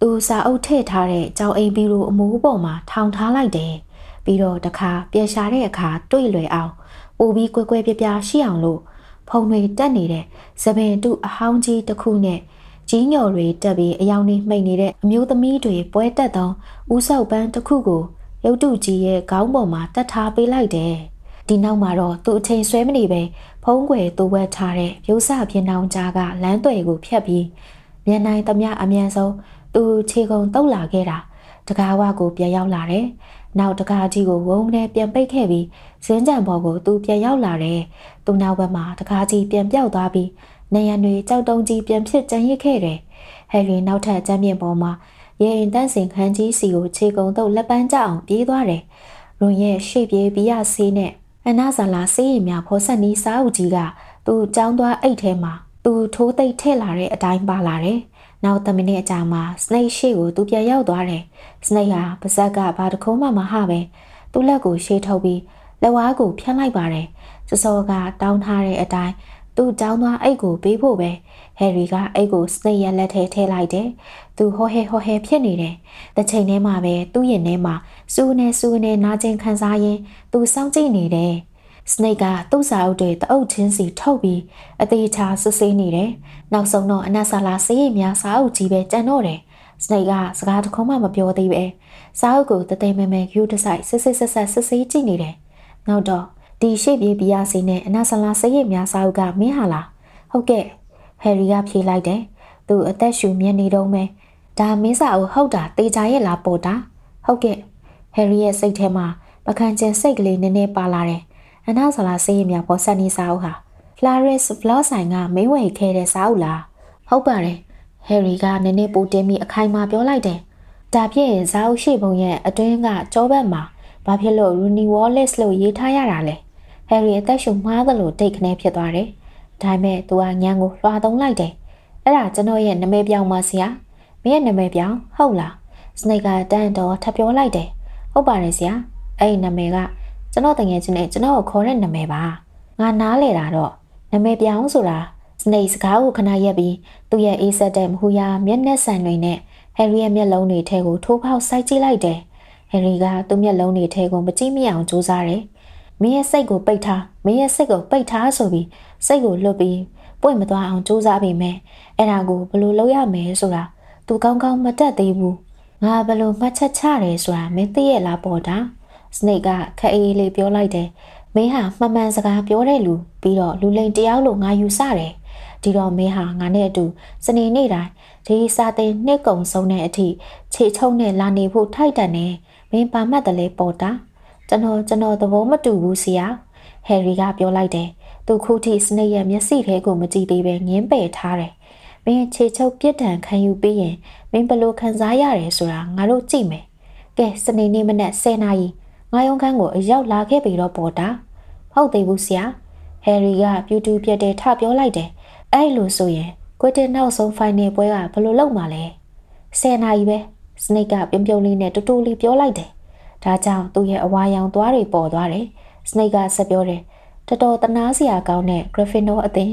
သူစာအုပ်ထည့်ထားတဲ့ကြောင်အိမ်ဘီရိုအမိုးပေါ်မှာထောင်ထားလိုက်တယ်။ပြီးတော့တခါပြန်ရှာတဲ့အခါတွေ့လွယ်အောင်ပိုပြီးကွဲကွဲပြားပြားရှိအောင်လို့ဖုံတွေတက်နေတဲ့သပင်တုအဟောင်းကြီးတစ်ခုနဲ့ကြီးညော်တွေတက်ပြီးအယောင်နှိမ့်မိတ်နေတဲ့အမျိုးသမီးတွေပွဲတက်သောဦးဆောက်ပန်းတစ်ခုကို ရုတ်တုကြီးရဲ့ခေါင်းပေါ်မှာတတ်ထားပေးလိုက်တယ်။ဒီနောက်မှာတော့သူအချိန်ဆွဲမနေပဲဖုံးကွယ်သူဝက်ထားတဲ့ရုပ်စပြင်းအောင်ကြားကလမ်းတွေကိုဖြတ်ပြီးမြန်နိုင်သမျှအမြန်ဆုံးသူခြေကုံတုပ်လာခဲ့တာတကားဝကိုပြန်ရောက်လာတယ်။နောက်တကားကြီးကိုဝုံနဲ့ပြန်ပိတ်ခဲ့ပြီးဇင်းကြံဘော်ကိုသူပြန်ရောက်လာတယ်။သူနောက်ဘက်မှာတကားကြီးပြန်ပြောက်သွားပြီးနေရံတွေကြောက်တုံးကြီးပြန်ဖြစ်ကြံရစ်ခဲ့တယ်။ဟယ်ရီနောက်ထပ်ကြမ်းပြင်ပေါ်မှာရေရင်တန့်စင်ခန်းကြီးစီကိုခြေကုံတုပ်လက်ပန်းကြအောင်ပြေးသွားတယ်။ရွန်ရဲ့ရှေ့ပြေးပြီးရဆေးနဲ့အနာဇာလာစေးရင်များဖောဆက်နီးစာအုပ်ကြီးကသူ့ចောင်းသွားအိတ်ထဲမှာသူထိုးသိပ်ထည့်လာတဲ့အတိုင်းပါလာတယ်။နောက်တမိနစ်အကြာမှာ Snake ရှေ့ကိုသူပြန်ရောက်သွားတယ်။ Snake ဟာပါဇက်ကဘာတစ်ခုမှမဟပဲသူ့လက်ကိုရှေ့ထုတ်ပြီးလက်ဝါးကိုဖြန်းလိုက်ပါတယ်။စစောကတောင်းထားတဲ့အတိုင်းသူ့ចောင်းသွားအိတ်ကိုပေးဖို့ပဲဟယ်ရီကအိတ်ကို Snake ရဲ့လက်ထဲထည့်လိုက်တယ်။သူဟောဟဲဟောဟဲဖြစ်နေတယ်။တစ်ချိန်တည်းမှာပဲသူ့ရင်ထဲမှာစူးနေစူးနေနာကျင်ခံစားရင်းသူစောင့်ကြည့်နေတယ်။ Snake ကသူ့စာအုပ်တွေတအုပ်ချင်းစီထုတ်ပြီးအသေးချာစစ်ဆေးနေတယ်။နောက်ဆုံးတော့အနက်ဆာလာဆေးရည်များစာအုပ်ကြီးပဲကျန်တော့တယ်။ Snake ကစကားတစ်ခုမှမပြောသေးပဲစာအုပ်ကိုတသိမ်းမဲမဲယူတဆိုင်စစ်စစ်ဆက်ဆက်စစ်ဆေးကြည့်နေတယ်။နောက်တော့ဒီရှိပြေဘီယာစီနဲ့အနက်ဆာလာဆေးရည်များစာအုပ်ကမင်းဟာလား။ဟုတ်ကဲ့။ဟယ်ရီကဖြေလိုက်တယ်။သူအသက်ရှူမြင်နေတော့မယ်။ဒါမင်းစာအုပ်ဟုတ်တာတေချာရဲ့လားပေါ်တာ။ဟုတ်ကဲ့။ဟယ်ရီရဲ့စိတ်ထဲမှာမခံချင်စိတ်ကလေးနည်းနည်းပါလာတယ်။အနာဇလာဆေးရည်များပေါ်ဆက်နေစာအုပ်ဟာ Flores Blog ဆိုင်ကမင်းဝယ်ခဲ့တဲ့စာအုပ်လား။ဟုတ်ပါတယ်။ဟယ်ရီကနည်းနည်းပိုတင်းပြီးအခိုင်မာပြောလိုက်တယ်။ဒါပြည့်စာအုပ်ရှိပုံရဲ့အတွင်းကကြောဘက်မှာဘာဖြစ်လို့ Rooney Wallace လို့ရေးထားရတာလဲ။ဟယ်ရီအသက်ရှူမှားသလိုတိတ်ခနဲဖြစ်သွားတယ်။ဒါပေမဲ့သူကညံကိုလွှာသုံးလိုက်တယ်။အဲ့ဒါကျွန်တော်ရဲ့နာမည်ပြောင်းပါဆရာ။မင်းရဲ့နာမည်ပြောင်းဟုတ်လား။စနိတ်ကတန်တော်ထပ်ပြောလိုက်တယ်ဟုတ်ပါတယ်ဆရာအဲ့ဒီနာမည်ကကျွန်တော်တငယ်ချင်းနဲ့ကျွန်တော်ကိုခေါ်တဲ့နာမည်ပါငါနားလေတာတော့နာမည်ပြောင်းဆိုတာစနေစကားကိုခဏရက်ပြီးသူ့ရဲ့အေးဆက်တဲ့မဟူယာမျက်နှာဆန်တွေနဲ့ဟယ်ရီရဲ့မျက်လုံးတွေထဲကိုထိုးပေါက်စိုက်ကြည့်လိုက်တယ်ဟယ်ရီကသူ့မျက်လုံးတွေထဲကိုမကြည့်မိအောင်ကြိုးစားတယ်မင်းရဲ့စိတ်ကို ပိတ်ထားမင်းရဲ့စိတ်ကိုပိတ်ထားဆိုပြီးစိတ်ကိုလွတ်ပြီးပွင့်မသွားအောင်ကြိုးစားပေမဲ့အဲ့ဒါကိုဘယ်လိုလုပ်ရမလဲဆိုတာသူကောင်းကောင်းမတတ်သေးဘူးငါဘလို့မှတ်ချက်ချတယ်ဆိုတာမင်းသိရလားပေါ့တာ စနိတ်ကခက်အေးလေးပြောလိုက်တယ်မင်းဟာမှန်မှန်စကားပြောတဲ့လူပြီးတော့လူလိန်တယောက်လို့ငါယူဆတယ်ဒီတော့မင်းဟာငါနဲ့အတူ စနေနေ့တိုင်းဒီစာသင်နှစ်ကုံဆုံးတဲ့အထိခြေချုံနဲ့လာနေဖို့ထိုက်တန်နေမင်းပါမှတ်တယ်လေပေါ်တာကျွန်တော်ကျွန်တော်သဘောမတူဘူးဆရာဟယ်ရီကပြောလိုက်တယ်သူခုထိစနေရဲ့မျက်စိထဲကိုမကြည့်သေးပဲငင်းပယ်ထားတယ်မင်းခြေချုပ်ပြစ်ဒဏ်ခံယူပြီးရင်မင်းဘလို့ခံစားရတယ်ဆိုတာငါတို့ကြည့်မယ်။ကဲစနေနေ့မနက်10နာရီငါရုံးခန်းကိုအရောက်လာခဲ့ပြီတော့ပေါ်တာ။ဟုတ်သေးဘူးဆရာ။ဟယ်ရီကပြူတူပြက်တဲ့ထပြောလိုက်တယ်။အဲ့လိုဆိုရင်ကိုတင်နောက်ဆုံး final ပွဲကဘလို့လောက်မှာလဲ။10နာရီပဲ။စနိတ်ကပြုံးပြုံးလေးနဲ့တူတူလေးပြောလိုက်တယ်။ဒါကြောင့်သူ့ရဲ့အဝါရောင်သွားတွေပေါ်သွားတယ်။စနိတ်ကဆက်ပြောတယ်။တော်တော်တနာစရာကောင်းတဲ့ Gryffindor အသင်း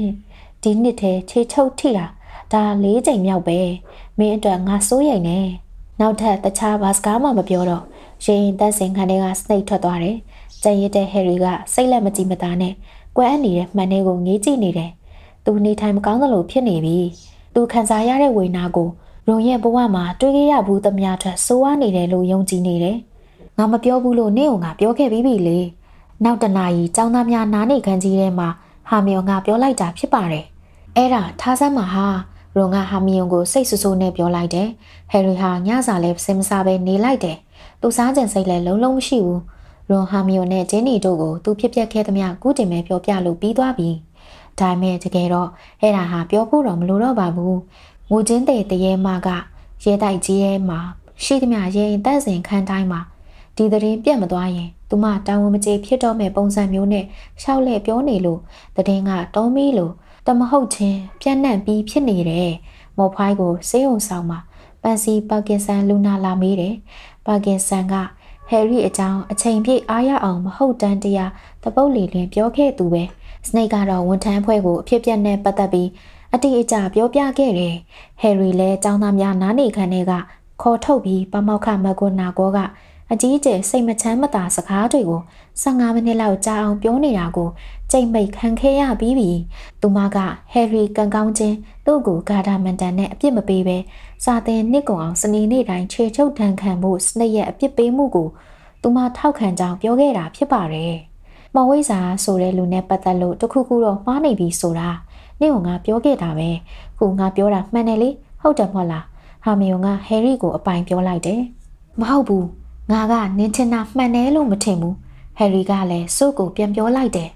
ဒီနှစ်ထဲခြေချုပ်ထိတာ။ဒါလေးချိန်မြောက်ပဲမင်းအတွက်ငါစိုးရိမ်နေနောက်ထပ်တခြားဘာစကားမှမပြောတော့ရေရင်တက်စင်ခန်းထဲကစနိတ်ထွက်သွားတယ်ကြံရစ်တဲ့ဟယ်ရီကစိတ်လက်မကြည်မသာနဲ့ကွဲအပ်နေတဲ့မှန်လေးကိုငေးကြည့်နေတယ်သူနေထိုင်မကောင်းသလိုဖြစ်နေပြီသူခံစားရတဲ့ဝေနာကိုရုံရဲ့ဘဝမှာတွေ့ခဲ့ရဘူးသမျှထက်ဆိုးဝါးနေတယ်လို့ယုံကြည်နေတယ်ငါမပြောဘူးလို့နေ့ကငါပြောခဲ့ပြီးပြီလေနောက်တနာကြီးចောင်းသားများနားနေခန်းကြီးထဲမှာဟာမီယောငါပြောလိုက်တာဖြစ်ပါတယ်အဲ့ဒါထားစမ်းပါဟာရွန်ကဟာမီယွန်ကိုစိတ်ဆူဆူနဲ့ပြောလိုက်တယ်။ဟယ်ရီဟာညစာလဲစင်မစားပဲနေလိုက်တယ်။သူစားကြံစိတ်လဲလုံးလုံးမရှိဘူး။ရွန်ဟာမီယွန်နဲ့ဂျင်းနီတို့ကိုသူဖြစ်ပျက်ခဲ့သမျှကုတင်ပဲပြောပြလို့ပြီးသွားပြီ။ဒါမဲ့တကယ်တော့အဲ့ဒါဟာပြောဖို့တော့မလိုတော့ပါဘူး။ငိုချင်းတဲ့တရေမကရဲတိုက်ကြီးရဲမှာ ရှိသမျှရဲရင်တန့်စင်ခန်းတိုင်းမှာဒီသတင်းပြတ်မသွားရင်သူမတာဝန်မကျေဖြစ်တော့မဲ့ပုံစံမျိုးနဲ့ရှောက်လဲပြောနေလို့သတင်းကတုံးပြီးလို့တမဟုတ်ချင်းပြန့်နှံ့ပြီးဖြစ်နေတယ်။မော်ဖွိုင်းကိုစေးုံဆောင်မှာပန်စီပါကင်ဆန်လူနာလာမေးတယ်။ပါကင်ဆန်ကဟယ်ရီအကြောင်းအချိန်ပြည့်အားရအောင်မဟုတ်တန်းတရားတပုတ်လီလင်းပြောခဲ့သူပဲ။စနိတ်ကတော့ဝန်ထမ်းဖွဲ့ကိုအဖြစ်ပြက်နဲ့ပတ်သက်ပြီးအတိအကျပြောပြခဲ့တယ်။ဟယ်ရီလည်းចောင်းသားများနားနေခံတဲ့ကခေါ်ထုတ်ပြီးပမောက်ခမကွန်နာကောကအကြီးအကျယ်စိတ်မချမ်းမသာစကားတွေကို15မိနစ်လောက်ကြာအောင်ပြောနေတာကိုကြိတ်မိတ်ခံခဲ့ရပြီးပြီသူမကဟယ်ရီကန်ကောင်းချင်းသူ့ကိုဂါဒါမန်တန်နဲ့အပြစ်မပေးဘဲစာသင်နှစ်ကုန်အောင်စနေနေ့တိုင်းခြေချုပ်တန်ခံမှုစနစ်ရဲ့အပြစ်ပေးမှုကိုသူမထောက်ခံကြောင်းပြောခဲ့တာဖြစ်ပါတယ်မဝိဇာဆိုတဲ့လူနဲ့ပတ်သက်လို့တခုခုတော့မှားနေပြီဆိုတာနေ့ကငါပြောခဲ့တာပဲခုငါပြောတာမှန်တယ်လေဟုတ်တယ်မဟုတ်လားဟာမီယွန်ကဟယ်ရီကိုအပိုင်ပြောလိုက်တယ်မဟုတ်ဘူးငါကနင်းချင်တာမှန်တယ်လို့မထင်ဘူးဟယ်ရီကလည်းစုကိုပြန်ပြောလိုက်တယ်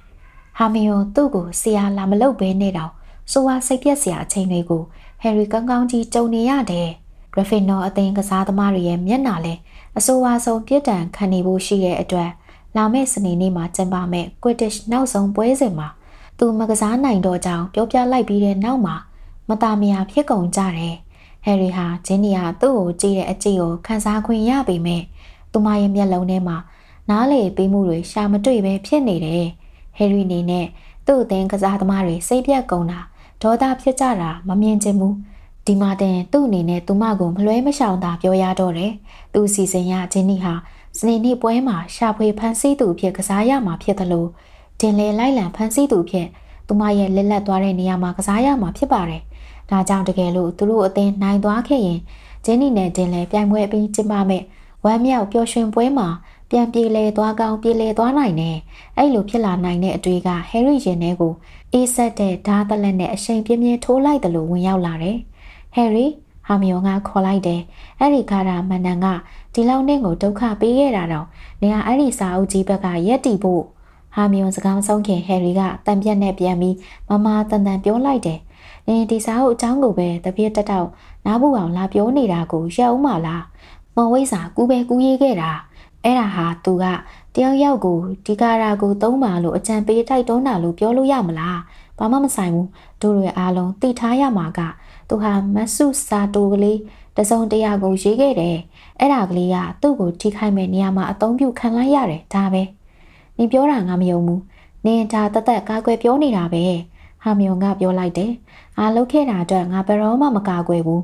ဟာမီယွန်သူ့ကိုဆရာလာမလုပ်ဘဲနဲ့တော့ဆိုဝါစိတ်ပြက်စရာအချိန်တွေကိုဟယ်ရီကောင်းကောင်းကြီးကြုံနေရတယ်။ဂရဖင်နော်အသင်းကစားသမားတွေရဲ့မျက်နှာလဲအဆိုဝါဆုံးပြစ်ဒဏ်ခံနေဖို့ရှိတဲ့အတွက်လာမယ့်စနေနေ့မှာကျင်းပမယ့် Quidditch နောက်ဆုံးပွဲစဉ်မှာသူမကစားနိုင်တော့ကြောင်းပြောပြလိုက်ပြီးတဲ့နောက်မှာမตาမယာဖြစ်ကုန်ကြတယ်။ဟယ်ရီဟာဂျင်းနီယာသူ့ကိုကြည့်တဲ့အကြည့်ကိုခံစားခွင့်ရပေမဲ့သူမရဲ့မျက်လုံးထဲမှာနားလေပေးမှုတွေရှာမတွေ့ပဲဖြစ်နေတယ်။ဟယ်ရီနေနဲ့သူ့အသင်းကစားသမားတွေစိတ်ပြက်ကုန်တာဒေါသဖြစ်ကြတာမမြင်ချင်ဘူးဒီမှာတင်သူ့အနေနဲ့သူမကိုမလွဲမရှောင်သာပြောရတော့တယ်သူ့စီစဉ်ရဂျင်နီဟာစနေနေ့ပွဲမှာရှာဖွေဖန်ဆီးသူအဖြစ်ကစားရမှာဖြစ်တယ်လို့ဂျင်လေလိုက်လံဖန်ဆီးသူအဖြစ်သူမရဲ့လက်လက်သွားတဲ့နေရာမှာကစားရမှာဖြစ်ပါတယ်ဒါကြောင့်တကယ်လို့သူတို့အသင်းနိုင်သွားခဲ့ရင်ဂျင်နီနဲ့ဂျင်လေပြိုင်ပွဲပြီးကျင်းပမယ်ဝမ်းမြောက်ပျော်ရွှင်ပွဲမှာပြန်ပြေလဲသွားကောင်းပြေလဲသွားနိုင်တယ်အဲ့လိုဖြစ်လာနိုင်တဲ့အတွေ့ကဟယ်ရီရင်ထဲကိုအေးဆက်တဲ့ဓာသလက်နဲ့အရှိန်ပြင်းပြင်းထိုးလိုက်တယ်လို့ဝင်ရောက်လာတယ်ဟယ်ရီဟာမီယွန်ကခေါ်လိုက်တယ်အဲ့ဒီခါတာမန္တန်ကဒီလောက်နဲ့ကိုဒုက္ခပေးခဲ့တာတော့နေရာအဲ့ဒီစာအုပ်ကြီးဘက်ကရက်တီဖို့ဟာမီယွန်စကားဆုံးခင်ဟယ်ရီကတံပြက်နဲ့ပြန်ပြီးမမတန်တန်ပြောလိုက်တယ်နင်ဒီစာအုပ်အကြောင်းကိုပဲတပြည့်တက်တော့နားဘူးအောင်လာပြောနေတာကိုရက်အောင်မလားမော်ဝိဇာကူပဲကူရေးခဲ့တာအဲ့ဒါဟာသူကတယောက်ယောက်ကိုဒီကာရာကိုသုံးပါလို့အကြံပေးတိုက်တွန်းတာလို့ပြောလို့ရမလားဘာမှမဆိုင်ဘူးတို့တွေအားလုံးသိထားရမှာက သူဟာမဆုစာတိုကလေးတစုံတရာကိုရေးခဲ့တယ်အဲ့ဒါကလေးကသူ့ကိုထိခိုက်မဲ့နေရာမှာအသုံးပြုခံလိုက်ရတယ်ဒါပဲနင်ပြောတာငါမယုံဘူးနင်ဒါတသက်ကာကွယ်ပြောနေတာပဲဟာမြုံကပြောလိုက်တယ်ငါလှုပ်ခဲ့တာအတွက်ငါဘယ်တော့မှမကာကွယ်ဘူး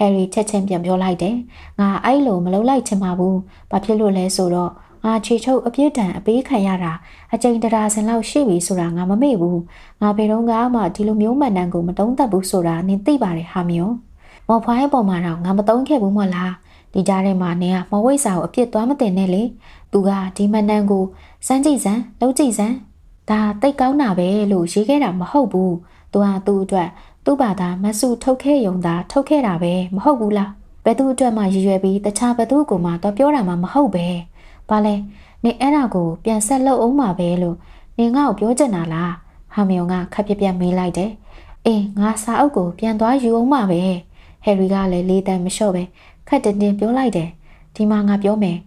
ဟယ်ရီချက်ချင်းပြန်ပြောလိုက်တယ်ငါအဲ့လိုမလုပ်လိုက်ချင်ပါဘူးဘာဖြစ်လို့လဲဆိုတော့ငါခြေချုပ်အပြည့်တန်အပေးခံရတာအကြိမ်တရာစင်လောက်ရှိပြီဆိုတာငါမမေ့ဘူးငါဘယ်တော့မှဒီလိုမျိုးမှန်တမ်းကိုမတုံးသက်ဘူးဆိုတာနင်သိပါတယ်ဟာမျိုးမော်ဖွိုင်းပေါ်မှာတော့ငါမတုံးခဲ့ဘူးမဟုတ်လားဒီကြားထဲမှာနင်ကမဝိစာကိုအပြစ်သွားမတင်နဲ့လေသူကဒီမှန်တမ်းကိုစမ်းကြည့်စမ်းလှုပ်ကြည့်စမ်းဒါတိတ်ကောင်းတာပဲလို့ရေးခဲ့တာမဟုတ်ဘူးသူကသူ့အတွက်သူ့ဘာသာမဆုထုတ်ခဲ့ယုံတာထုတ်ခဲ့တာပဲမဟုတ်ဘူးလားဘယ်သူအတွက်မှရည်ရွယ်ပြီးတခြားဘယ်သူကိုမှတော့ပြောတာမှမဟုတ်ပဲဘာလဲနေအဲ့ဒါကိုပြန်ဆက်လုပ်အောင်မှာပဲလို့နေငါ့ကိုပြောချင်တာလားဟာမယုံကခက်ပြက်ပြက်မေးလိုက်တယ်အေးငါစာအုပ်ကိုပြန်သွားယူအောင်မှာပဲဟယ်ရီကလည်းလေးတန်းမလျှော့ပဲခက်တင်တင်ပြောလိုက်တယ်ဒီမှာငါပြောမယ်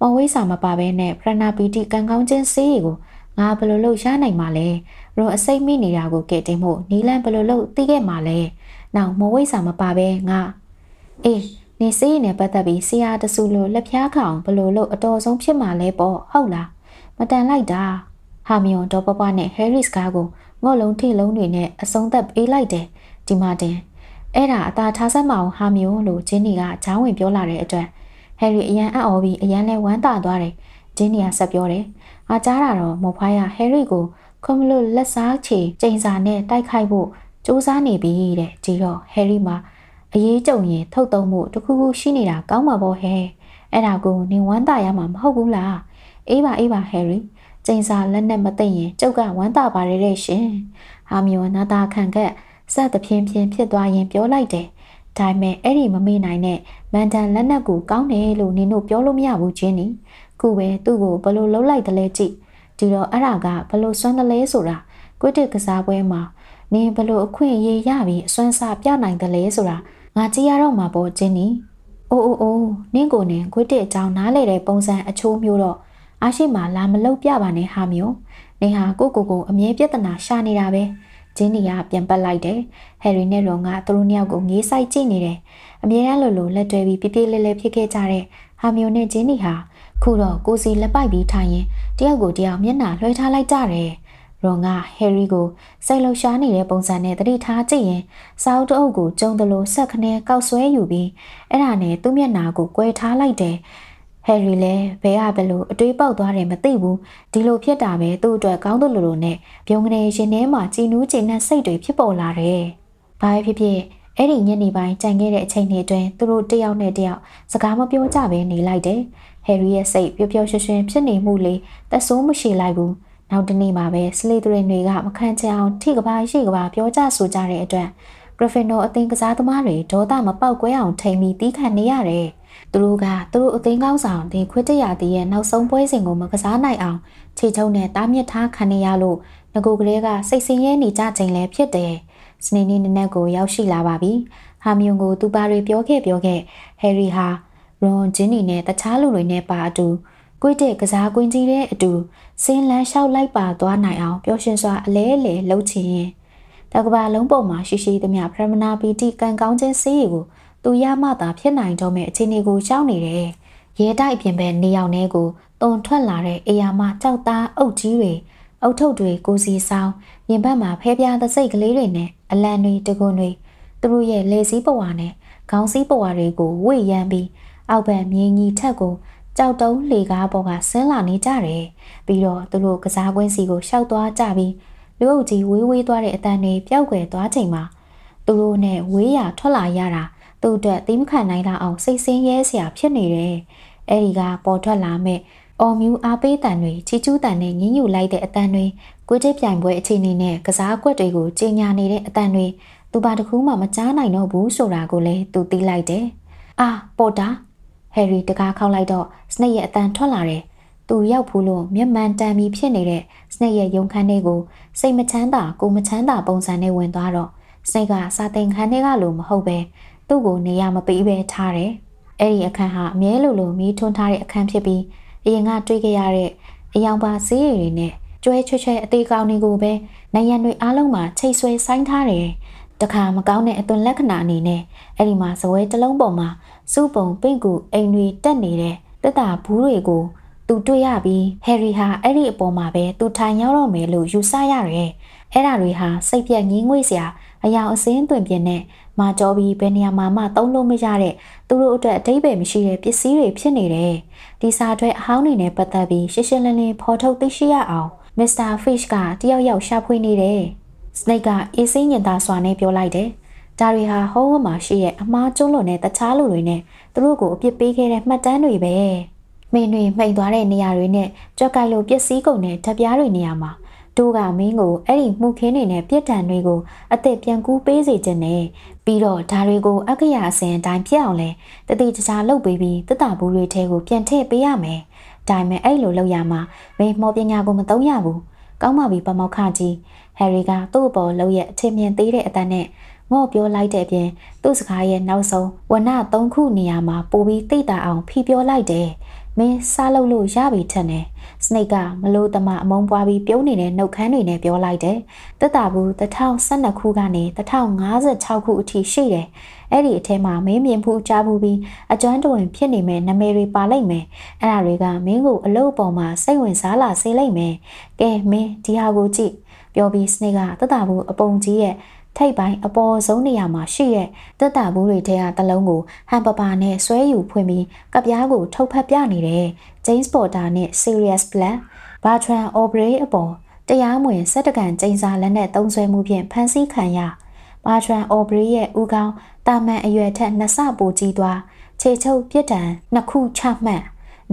မဝိစာမပါဘဲနဲ့ပြဏပီတိကံကောင်းခြင်းစေးရီကိုငါဘယ်လိုလုပ်ရနိုင်မှာလဲရောအစိမ့်မိနေတာကိုကဲ့တင်ဖို့နီလန်ဘယ်လိုလုပ်သိခဲ့မှာလဲ။နောက်မဝိစာမပါပဲငါအေးနေစေးနဲ့ပတ်သက်ပြီးဆရာတဆူလိုလက်ဖျားခေါင်ဘယ်လိုလုပ်အတော်ဆုံးဖြစ်မှာလဲပေါ့ဟုတ်လား။မတန်လိုက်တာ။ဟာမီယွန်ဒေါ်ပပနဲ့ဟဲရစ်ကားကိုငေါလုံးထိလုံးတွေနဲ့အဆုံးသက်ပေးလိုက်တယ်ဒီမာတင်အဲ့ဒါအသာထားဆက်မအောင်ဟာမီယွန်လို့ဂျင်းနီကဂျောင်းဝင်ပြောလာတဲ့အတွက်ဟယ်ရီအရန်အံ့ဩပြီးအရန်လဲဝမ်းသာသွားတယ်ဂျင်းနီကဆက်ပြောတယ်။အားကြားတာတော့မဖွားရဟယ်ရီကိုခွန်မလို့လက်စားချေချိန်စာနဲ့တိုက်ခိုက်ဖို့စူးစမ်းနေပြီတဲ့ဒီတော့ဟယ်ရီမှာအရေးကြုံရင်ထုတ်သုံးမှုတခုခု ရှိနေတာကောင်းမှာပေါ့ဟဲ့အဲ့ဒါကိုနင်ဝမ်းသာရမှာမဟုတ်ဘူးလားအေးပါအေးပါဟယ်ရီချိန်စာလက်နဲ့မသိရင်ကျုပ်ကဝမ်းသာပါရတဲ့ရှင်ဟာမီဝနာတာခံကက်စသဖြင့်ဖြင့်ဖြစ်သွားရင်ပြောလိုက်တယ်ဒါပေမဲ့အဲ့ဒီမမေ့နိုင်တဲ့မန်တန်လက်နက်ကိုကောင်းတယ်လို့နင်တို့ပြောလို့မရဘူးချင်းနီခုပဲသူ့ကိုဘလို့လှုပ်လိုက်တယ်လဲကြည့်ဒီတော့အဲ့ဒါကဘလို့စွမ်းသလဲဆိုတာကွိတစ်ကစားပွဲမှာနင်ဘလို့အခွင့်အရေးရပြီးအစွမ်းစားပြနိုင်သလဲဆိုတာငါကြည့်ရတော့မှာပေါ့ဂျင်းနီအိုးအိုးအိုးနင့်ကိုနင်ကွိတစ်အကြောင်းနားလေတဲ့ပုံစံအချိုးမျိုးတော့အရှိမလာမလောက်ပြပါနဲ့ဟာမျိုးနင်ဟာကိုကိုကိုအမြဲပြဿနာရှာနေတာပဲဂျင်းနီကပြန်ပတ်လိုက်တယ်ဟယ်ရီနဲ့ရောကသူတို့နှစ်ယောက်ကိုငေးဆိုင်ကြည့်နေတယ်အမြဲတမ်းလိုလိုလက်တွဲပြီးပြပြလဲလဲဖြစ်ခဲ့ကြတဲ့ဟာမျိုးနဲ့ဂျင်းနီဟာခုတော့ကိုစီလက်ပိုက်ပြီးထိုင်ရင်တယောက်ကိုတယောက်မျက်နှာလွှဲထားလိုက်ကြတယ်ရွန်ကဟယ်ရီကိုစိတ်လှရှားနေတဲ့ပုံစံနဲ့တတိထားကြည့်ရင်စာအုပ်တအုပ်ကိုကျုံသလိုဆက်ခနဲ့ကောက်ဆွဲယူပြီးအဲ့ဒါနဲ့သူ့မျက်နှာကို꿰ထားလိုက်တယ်ဟယ်ရီလည်းဘဲအဘလို့အတွေးပေါက်သွားတယ်မသိဘူးဒီလိုဖြစ်တာပဲသူ့အတွက်ကောင်းသလိုလိုနဲ့ပြုံးကနေရင်ထဲမှာကြည်နူးကြည်နှံ့စိတ်တွေဖြစ်ပေါ်လာတယ်။ဘာဖြစ်ဖြစ်အဲ့ဒီညနေပိုင်းကြံခဲ့တဲ့အချိန်တွေအတွင်းသူတို့တယောက်နဲ့တယောက်စကားမပြောကြဘဲနေလိုက်တယ်ဟယ်ရီရဲ့စိတ်ပျော်ပျော်ရွှင်ရွှင်ဖြစ်နေမှုလေးသက်ဆိုးမရှိလိုက်ဘူးနောက်တနေ့မှာပဲစလေသရင်တွေကမခံချင်အောင်ထိကဘာရှိကဘာပြောကြဆိုကြတဲ့အတွက် Gryffindor အသင်းကစားသမားတွေဒေါသမပေါက်ကွဲအောင်ထိန်ပြီးတီးခတ်နေရတယ်။သူတို့ကသူတို့အသင်းကောင်းဆောင်ဒီခွစ်တရာတီရဲ့နောက်ဆုံးပွဲစဉ်ကိုမကစားနိုင်အောင်ခြေချုံနဲ့တားမြစ်ထားခံနေရလို့ငကိုကလေးကစိတ်ဆင်းရဲနေကြခြင်းလည်းဖြစ်တယ်။စနေနေ့နနက်ကို ရောက်ရှိလာပါပြီ။ဟာမြုံကိုသူပါတွေပြောခဲ့ပြောခဲ့ဟယ်ရီဟာရွန်ဂျင်းနီနဲ့တခြားလူတွေနဲ့ပါအတူကိုယ့်တဲ့ကစားကွင်းကြီးတဲ့အတူဆင်းလန်းလျှောက်လိုက်ပါသွားနိုင်အောင်ပျော်ရွှင်စွာအလဲအလဲလှုပ်ချင်ရင်တကဘာလုံးပုံမှာရှိရှိသမျှပရမနာပီတိကံကောင်းခြင်းစေးရီကိုသူရမှသာဖြစ်နိုင်တော့မယ့်အခြေအနေကိုရှောင်နေတယ်။ရဲတိုက်ပြင်ပဲနေအောင်ထဲကိုတုံထွက်လာတဲ့အေယာမကြောက်သားအုပ်ကြီးတွေအုတ်ထုတ်တွေကိုစီဆောင်ရင်ဘတ်မှာဖဲပြားသစိတ်ကလေးတွေနဲ့အလံတွေတကွန်တွေသူတို့ရဲ့လေစည်းပဝါနဲ့ခေါင်းစည်းပဝါတွေကို ဝေ့ရမ်းပြီးအောက်ဘက်မြင်းကြီးထက်ကိုကြောက်တုံးလေကားပေါ်ကဆင်းလာနေကြတယ်။ပြီးတော့သူတို့ကစားကွင်းစီကိုရှောက်သွားကြပြီးလူအုပ်ကြီးဝေးဝေးသွားတဲ့အတန်တွေပျောက်ွယ်သွားချိန်မှာသူတို့နဲ့ဝေးရထွက်လာရတာသူ့အတွက်သီးမခံနိုင်တော့အောင်စိတ်ဆင်းရဲစရာဖြစ်နေတယ်။အဲဒီကပေါ်ထွက်လာမဲ့အော်မြူအားပေးတန်တွေချီချူးတန်နဲ့ညင်းညူလိုက်တဲ့အတန်တွေကိုကြိတ်ပြိုင်ပွဲအခြေအနေနဲ့ကစားကွက်တွေကိုကြီးညာနေတဲ့အတန်တွေသူပါတခုမှမကြားနိုင်တော့ဘူးဆိုတာကိုလည်းသူသိလိုက်တယ်။အာပေါ်တာဟယ်ရီတကားခောက်လိုက်တော့စနက်ရဲ့အတန်ထွက်လာတယ်။သူရောက်ဘူးလို့မျက်မှန်တန်ပြီးဖြစ်နေတဲ့စနက်ရဲ့ရုံခန်းထဲကိုစိတ်မချမ်းသာကိုမချမ်းသာပုံစံနဲ့ဝင်သွားတော့စနက်ကစာသင်ခန်းထဲကလို့မဟုတ်ပဲသူ့ကိုနေရမပေးပဲထားတယ်။အဲ့ဒီအခန်းဟာအမြဲလိုလိုမီးထွန်းထားတဲ့အခန်းဖြစ်ပြီးအရင်ကတွေ့ခဲ့ရတဲ့အယောင်ပါဆေးရည်တွေနဲ့ကျွဲချွဲချွဲအသေးကောင်တွေကိုပဲနိုင်ငံတွေအားလုံးမှာချိတ်ဆွဲဆိုင်းထားတယ်။တခါမကောင်းတဲ့အသွင်လက္ခဏာအနေနဲ့အဲ့ဒီမှာဇပွဲတစ်လုံးပေါ်မှာစုပုံပင့်ကူအိမ်တွေတက်နေတဲ့တက်တာဘူးတွေကိုသူတွေ့ရပြီးဟယ်ရီဟာအဲ့ဒီအပေါ်မှာပဲသူထိုင်ရောက်တော့မယ်လို့ယူဆရတယ်။အဲ့ဒါတွေဟာစိတ်ပြက်ငြင်းငွေ့စရာအယောင်အစင်းသွင်ပြင်းနဲ့မာကြောပြီးဘယ်နေရာမှာမှသုံးလို့မရတဲ့သူတို့အတွက်အတိတ်ပဲမရှိတဲ့ပစ္စည်းတွေဖြစ်နေတယ်။ဒီစာထွက်အဟောင်းတွေနဲ့ပတ်သက်ပြီးရှင်းရှင်းလင်းလင်းဖော်ထုတ်သိရှိရအောင် Mr. Fish ကတယောက်ယောက်ရှာဖွေနေတယ်။။ Snake ကအေးစိမ့်ညင်သာစွာနဲ့ပြောလိုက်တယ်။ဒါတွေဟာဟောဝတ်မှာရှိရဲ့အမားကျွန်းလွန်တဲ့တခြားလူတွေနဲ့သူတို့ကိုအပြစ်ပေးခဲ့တဲ့မှတ်တမ်းတွေပဲ။မင်းတွေမှိန်သွားတဲ့နေရာတွေနဲ့ကြွက်ကိုက်လိုပျက်စီးကုန်တဲ့ဓာပြားတွေနေရာမှာတို့ကမင်းကိုအဲ့ဒီမှုခင်းနေတဲ့ပြစ်ဒဏ်တွေကို အသက်ပြန်ကူးပေးစေခြင်းနဲ့ပြီးတော့ဒါတွေကိုအက္ခရာအစဉ်အတိုင်းဖြစ်အောင်လဲတတိတခြားလုပ်ပေးပြီးတက်တာဘူးတွေထဲကိုပြန်ထည့်ပေးရမယ်။ဒါပေမဲ့အဲ့လိုလုပ်ရမှာမင်းမောပညာကိုမသုံးရဘူး။ကောင်းပါပြီပမောက္ခကြီးဟယ်ရီကသူ့အပေါ်လှုပ်ရက်အချင်းမြင်သေးတဲ့အတန်းနဲ့ငော့ပြောလိုက်တဲ့အပြင်သူ့စကားရဲ့နောက်ဆုံးဝဏသုံးခုနေရာမှာပိုပြီးတိတ်တာအောင်ဖီပြောလိုက်တယ်။မင်းစားလုပ်လို့ရပြီထက်နဲ့စနိတ်ကမလို့တမအမုံပွားပြီးပြုံးနေတဲ့နှုတ်ခမ်းတွေနဲ့ပြောလိုက်တယ်။တက်တာဘူး2012ခုကနေ2056ခုအထိရှိတယ်။အဲ့ဒီအထဲမှာမင်းမြင်ဘူးကြားဘူးပြီးအကျွမ်းတဝင်ဖြစ်နေမဲ့နာမည်တွေပါလိုက်မယ်။အဲ့ဒါတွေကမင်းကိုအလုပ်ပေါ်မှာစိတ်ဝင်စားလာစေလိုက်မယ်။ကဲမင်းဒီဟာကိုကြည့်။ပြောပြီးစနိတ်ကတတဘူးအပုံကြီးရဲ့ထိပ်ပိုင်းအပေါ်ဆုံးနေရာမှာရှိတဲ့တက်တာဘူးတွေထဲကတလုံးကိုဟန်ပပါနဲ့ဆွဲယူဖွင့်ပြီးကပြားကိုထုတ်ဖက်ပြနေတယ်။ James Porter နဲ့ Sirius Black, Bertrand Aubrey အပေါ်တရားမဝင်စက်တကန်ကျင်းစာလက်နဲ့သုံးဆွဲမှုဖြင့်ဖမ်းဆီးခံရ Bertrand Aubrey ရဲ့ဦးခေါင်းတာမန်အရွယ်ထက်နှစ်ဆပိုကြီးသွားခြေချုပ်ပြစ်ဒဏ်နှစ်ခုချမှတ်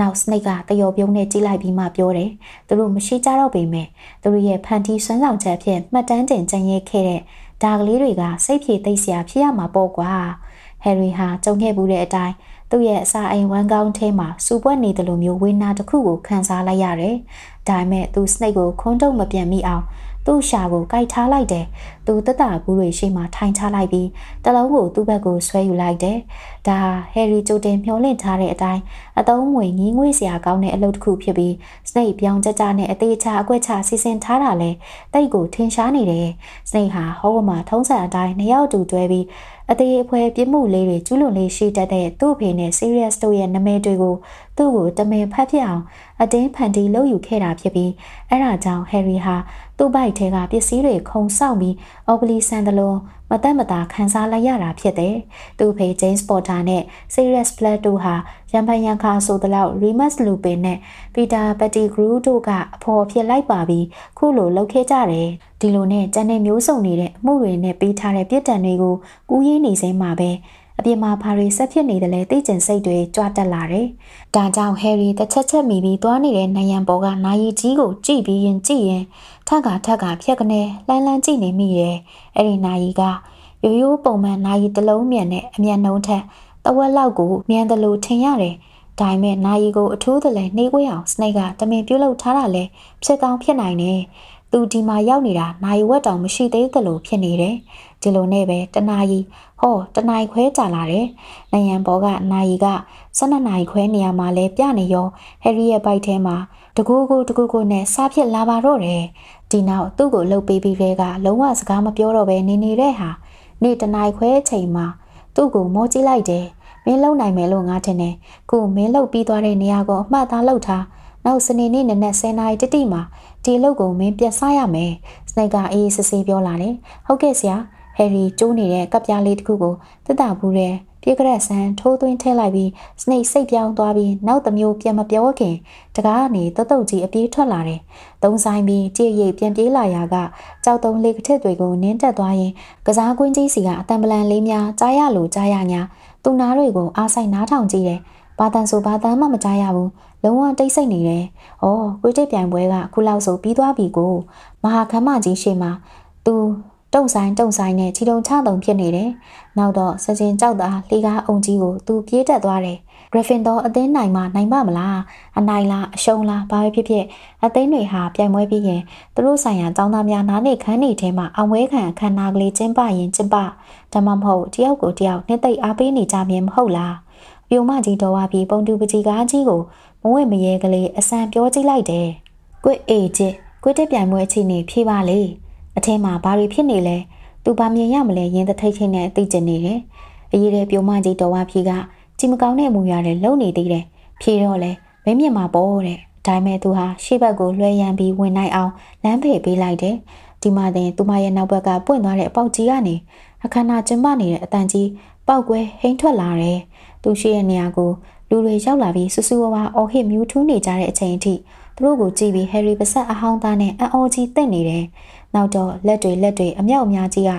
နောက် snake ကတယောပြုံးနဲ့ကြည့်လိုက်ပြီးမှပြောတယ်။သူတို့မရှိကြတော့ပေမဲ့သူတို့ရဲ့ဖန်တီးဆွမ်းဆောင်ချက်ဖြင့်မှတ်တမ်းတင်ကြံရဲခဲ့တဲ့ဒါကလေးတွေကစိတ်ဖြည့်သိစရာဖြစ်ရမှာပေါ့ကွာ။ဟယ်ရီဟာကြုံခဲ့မှုတဲ့အတိုင်းသူ့ရဲ့အစာအိမ်ဝမ်းကောင်းထဲမှာစူပွက်နေတယ်လို့မျိုးဝေနာတစ်ခုကိုခံစားလိုက်ရတယ်။ဒါပေမဲ့သူ snake ကိုခုံးတုံမပြန်မိအောင်သူ့ရှာကိုကြိုက်ထားလိုက်တယ်။သူတတဘူးတွေရှေ့မှာထိုင်ချလိုက်ပြီးတလုံးကိုသူ့ဘက်ကိုဆွဲယူလိုက်တယ်။ဒါဟယ်ရီကြိုတင်မျှော်လင့်ထားတဲ့အတိုင်းအတုံးငွေငင်းငွေစရာကောင်းတဲ့အလုပ်တစ်ခုဖြစ်ပြီးစနိတ်ပြောင်းကြကြနဲ့အသေးချာအကွက်ချစီစဉ်ထားတာလဲတိတ်ကိုထင်ရှားနေတယ်။စနိတ်ဟာဟောဝမှာထုံးစံအတိုင်းနှစ်ယောက်တူတွဲပြီးအသေးအဖွဲပြစ်မှုလေးတွေကျူးလွန်လေးရှိတတ်တဲ့သူ့အဖေနဲ့ serious တို့ရဲ့နာမည်တွေကိုသူ့ကိုတမင်ဖတ်ပြအောင်အတင်းဖန်တီးလုပ်ယူခဲ့တာဖြစ်ပြီးအဲဒါကြောင့် Harry ဟာသူ့ဘိုက်ထဲကပစ္စည်းတွေခုံဆောင်ပြီး Oakley ဆန်တလုံးမတက်မတာခံစားလိုက်ရတာဖြစ်တယ်။သူ့ဖေး James Potter နဲ့ Sirius Black တို့ဟာရံပန်ရံခါဆိုသလောက် Remus Lupin နဲ့ Peter Pettigrew တို့ကအဖော်ဖြစ်လိုက်ပါပြီးခုလိုလုပ်ခဲ့ကြတယ်။ဒီလိုနဲ့တန်တဲ့မျိုးစုံနေတဲ့အမှုတွေနဲ့ပေးထားတဲ့ပြစ်ဒဏ်တွေကိုကူးရင်းနေစင်းမှာပဲပြင်မှာဘာတွေဆက်ဖြစ်နေတယ်လဲသိကျင်စိတ်တွေကြွတက်လာတယ်။ဒါကြောင့်ဟယ်ရီတစ်ချက်ချက်မိပြီးသွားနေတဲ့နယံပေါ်ကနာယီကြီးကိုကြည့်ပြီးရင်ကြည့်ရင်ထက်ကထက်ကဖြက်ကနေလှမ်းလှမ်းကြည့်နေမိတယ်။အဲ့ဒီနာယီကရိုးရိုးပုံမှန်နာယီတစ်လုံးမြန်နဲ့အမျက်နှုံးထက်တဝက်လောက်ကိုမြန်တယ်လို့ထင်ရတယ်။ဒါပေမဲ့နာယီကိုအထူးသလဲနှိမ့်ဝဲအောင်စနိတ်ကတမင်ပြုတ်လောက်ထားတာလဲဖြစ်ကောင်းဖြစ်နိုင်တယ်။သူဒီမှာရောက်နေတာနိုင်ဝက်တောင်မရှိသေးသလိုဖြစ်နေတယ်ဒီလိုနဲ့ပဲတနာရီဟောတနာရီခွဲကြာလာတယ်။နယံဘောကနာရီက12နာရီခွဲနေရာမှာလဲပြနေရောဟယ်ရီရဲ့ဘိုက်ထဲမှာတကူကိုတကူကိုနဲ့စားဖြစ်လာပါတော့တယ်။ဒီနောက်သူ့ကိုလှုပ်ပေးပြီးတဲ့ကလုံးဝစကားမပြောတော့ပဲနေနေတဲ့ဟာနေ့တနာရီခွဲချိန်မှာသူ့ကိုမောကြည့်လိုက်တယ်။မင်းလုံနိုင်မယ်လို့ငါထင်တယ်။ကိုမင်းလှုပ်ပြီးသွားတဲ့နေရာကိုအမှတ်သားလှုပ်ထားနောက်စနေနေ့နနက်10:00နာရီတတိမှာဒီအလုပ်ကိုမင်းပြန်ဆရမယ်။စနိတ်ကအေးအေးဆေးဆေးပြောလာတယ်။ဟုတ်ကဲ့ဆရာဟယ်ရီကျိုးနေတဲ့ကပ်ပြားလေးတစ်ခုကိုတက်တာဘူးတဲ့ပြေကရက်ဆန်းထိုးသွင်းထည့်လိုက်ပြီးစနိတ်စိတ်ပြောင်းသွားပြီးနောက်တစ်မျိုးပြန်မပြောခင်တကားကနေတတုတ်ကြီးအပြေးထွက်လာတယ်။သုံးဆိုင်ပြီးကြည်ရိပ်ပြန်ပြေးလာရာကကြောက်တုံးလေးကထစ်တွေကိုနင်းတက်သွားရင် ကစားကွင်းကြီးစီကအတံပလန်လေးများကြားရလို့ကြားရညာသူနာတွေကို အားဆိုင်နားထောင်ကြည့်တယ်။ဘာတန်ဆိုဘာတန်မှမကြားရဘူး။လုံးဝတိတ်ဆိတ်နေတယ်။အော်ကိုတိတ်ပြိုင်ပွဲကခုလောက်ဆိုပြီးသွားပြီကိုမဟာခမ်းမကြီးရှေ့မှာသူတုံဆိုင်တုံဆိုင်နဲ့ခြေတုံချတုံဖြစ်နေတယ်။နောက်တော့စစင်ကြောက်သားလှေကားအုံကြီးကိုသူပြေးတက်သွားတယ်။ Gryffindor အသင်းနိုင်မှာနိုင်ပါမလား။အနိုင်လားအရှုံးလားဘာပဲဖြစ်ဖြစ် အသင်းတွေဟာပြိုင်ပွဲပြီးရင်သူတို့ဆိုင်ရာចောင်းသားများနားနေခန်းနေထဲမှာအောင်ဝဲခံအခမ်းအနားကလေးကျင်းပရင်ကျင်းပဒါမှမဟုတ်တယောက်ကိုတယောက်နှစ်သိပ်အားပေးနေကြမြင်မဟုတ်လား။ပြုံမကြီးတော်ဝါပြီးပုံတူပကြီးကားကြီးကိုမဝဲမရဲကလေးအစံပြောကြည့်လိုက်တယ်။ကွေ့အေးကြီးကွေ့တက်ပြိုင်ပွဲအချိန်နေဖြေးပါလေ။အထဲမှာဘာတွေဖြစ်နေလဲသူဘာမြင်ရမလဲရင်တထိတ်ထိတ်နဲ့သိကျင်နေတယ်အရေးတဲ့ပြုံမကြီးတော်ဝဖြေကကြည်မကောင်းတဲ့မူရတဲ့လုံနေသေးတယ်ဖြေတော့လဲမင်းမြင်မှာပေါ့တဲ့ဒါပေမဲ့သူဟာရှေ့ဘက်ကိုလွှဲရန်ပြီးဝင်နိုင်အောင်လမ်းဖေပေးလိုက်တယ်ဒီမှတင် သူမရဲ့နောက်ဘက်ကပွင့်သွားတဲ့အပေါက်ကြီးကနေအခမ်းအနားကျင်းပနေတဲ့အတန်ကြီးပောက်ကွဲဟိမ့်ထွက်လာတယ်သူရှိရဲ့နေရာကို လူတွေရောက်လာပြီးစူးစူးဝါးဝါအော်ဟစ်မြူးထူးနေကြတဲ့အချိန်အထိသူတို့ကိုကြည့်ပြီးဟယ်ရီပါဆက်အဟောင်းသားနဲ့အံ့ဩကြီးသိမ့်နေတယ်။နောက်တော့လက်တွေလက်တွေအမြောက်အများကြီးက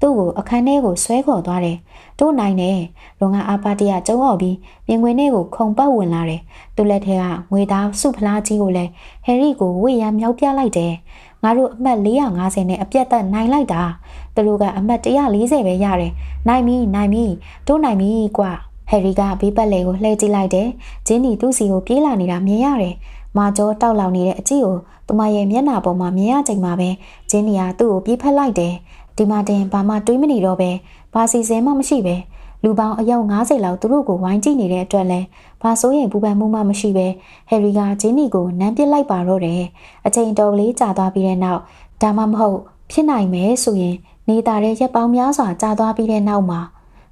သူ့ကိုအခန်းထဲကိုဆွဲခေါ်သွားတယ်။တို့နိုင်တယ်။ရုံကအာပါတရကျုံအောင်ပြီးပြင်ခွင်ထဲကိုခုန်ပတ်ဝင်လာတယ်။သူ့လက်ထဲကငွေသားစုဖလားကြီးကိုလည်းဟယ်ရီကိုဝေ့ရမြောက်ပြလိုက်တယ်။ငါတို့အမှတ်450နဲ့အပြတ်သက်နိုင်လိုက်တာ။သူတို့ကအမှတ်140ပဲရတယ်။နိုင်ပြီနိုင်ပြီတို့နိုင်ပြီကွာ။ဟယ်ရီကဘေးပတ်လည်ကိုလှည့်ကြည့်လိုက်တယ်။ဂျင်းနီသူ့စီကိုပြေးလာနေတာမြင်ရတယ်။မာကျောတောက်လောင်နေတဲ့အကြည့်ကိုသူမရဲ့မျက်နှာပေါ်မှာမြင်ရချိန်မှာပဲဂျင်းနီယာသူ့ကိုပြေးဖက်လိုက်တယ်ဒီမှာတင်ဘာမှတွေးမနေတော့ပဲဘာစီစဉ်မှမရှိပဲလူပေါင်းအယောက်90လောက်သူတို့ကိုဝိုင်းကြည့်နေတဲ့အတွက်လဲဘာဆိုရင်ပူပန်မှုမှမရှိပဲဟယ်ရီကဂျင်းနီကိုနမ်းပစ်လိုက်ပါတော့တယ်အချိန်တော်လေးကြာသွားပြီးတဲ့နောက်ဒါမှမဟုတ်ဖြစ်နိုင်မယ်ဆိုရင်နေတာတဲ့ရက်ပေါင်းများစွာကြာသွားပြီးတဲ့နောက်မှာ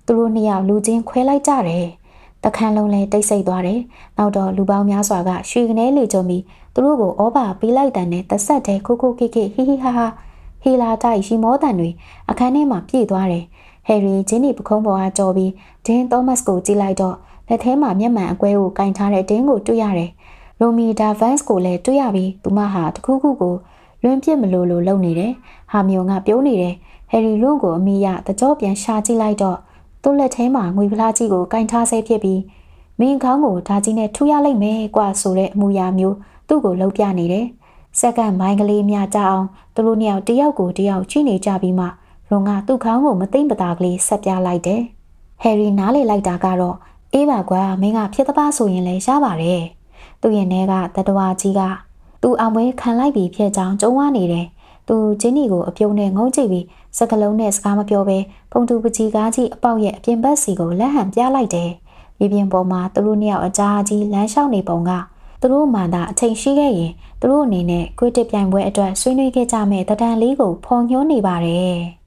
သူတို့နှစ်ယောက်လူချင်းခွဲလိုက်ကြတယ်တခန်းလုံးလဲတိတ်ဆိတ်သွားတယ်။နောက်တော့လူပေါင်းများစွာကရွှေကနေလေကြုံပြီးသူတို့ကိုဩဘာပေးလိုက်တန်နဲ့တဆက်တည်းခိုးခိုးခိခိဟီဟီဟာဟာဟီလာတိုက်ရီမောတန်တွေအခန်းထဲမှာပြည့်သွားတယ်။ဟယ်ရီဂျင်းနီပခုံးပေါ်ကကြော်ပြီးဒင်းသောမတ်ကိုကြည့်လိုက်တော့လက်ထဲမှာမျက်မှန်အကွဲကိုကင်ထားတဲ့ဒင်းကိုတွေ့ရတယ်။ရိုမီဒါဗန့်စ်ကိုလည်းတွေ့ရပြီးသူမဟာတခုခုကိုလွင်ပြစ်မလို့လို့လုပ်နေတယ်။ဟာမီယွန်ကပြုံးနေတယ်။ဟယ်ရီလွန့်ကိုအမိရတကြောပြန်ရှာကြည့်လိုက်တော့သူ့လက်ထဲမှာငွေပလားကြီးကိုကင်ထားဆဲဖြစ်ပြီးမင်းခေါင်းကိုဓာကြီးနဲ့ထူရလိုက်မယ်ကွာဆိုတဲ့အမူအရာမျိုးသူ့ကိုလှုပ်ပြနေတယ်။စက္ကန့်မိုင်းကလေးများကြအောင်သူတို့နှစ်ယောက်တယောက်ကိုတယောက်ချိနေကြပြီးမှရွန်ကသူ့ခေါင်းကိုမသိမ့်ပတာကလေးဆက်ပြလိုက်တယ်။ဟယ်ရီနားလေလိုက်တာကတော့အေးပါကွာမင်းကဖြစ်တပါဆိုရင်လည်းရပါတယ်။သူ့ရင်ထဲကတတဝါကြီးကသူ့အောင်ပွဲခံလိုက်ပြီးဖြစ်ကြောင်းကြုံးဝနေတယ်။သူဂျင်းနီကိုအပြုံးနဲ့ငုံကြည့်ပြီးစကလုံးနဲ့စကားမပြောဘဲပုံသူပကြီးကားကြီးအပေါက်ရဲ့အပြင်ဘက်စီကိုလက်ဟန်ပြလိုက်တယ်။မြေပြင်ပေါ်မှာသူတို့နှစ်ယောက်အကြားကြီးလမ်းလျှောက်နေပုံကသူတို့မှသာအချိန်ရှိခဲ့ရင်သူတို့အနေနဲ့ကွေတစ်ပြိုင်ပွဲအတွက်ဆွေးနွေးခဲ့ကြမဲ့တဒံလေးကိုဖော်ညွှန်းနေပါတယ်။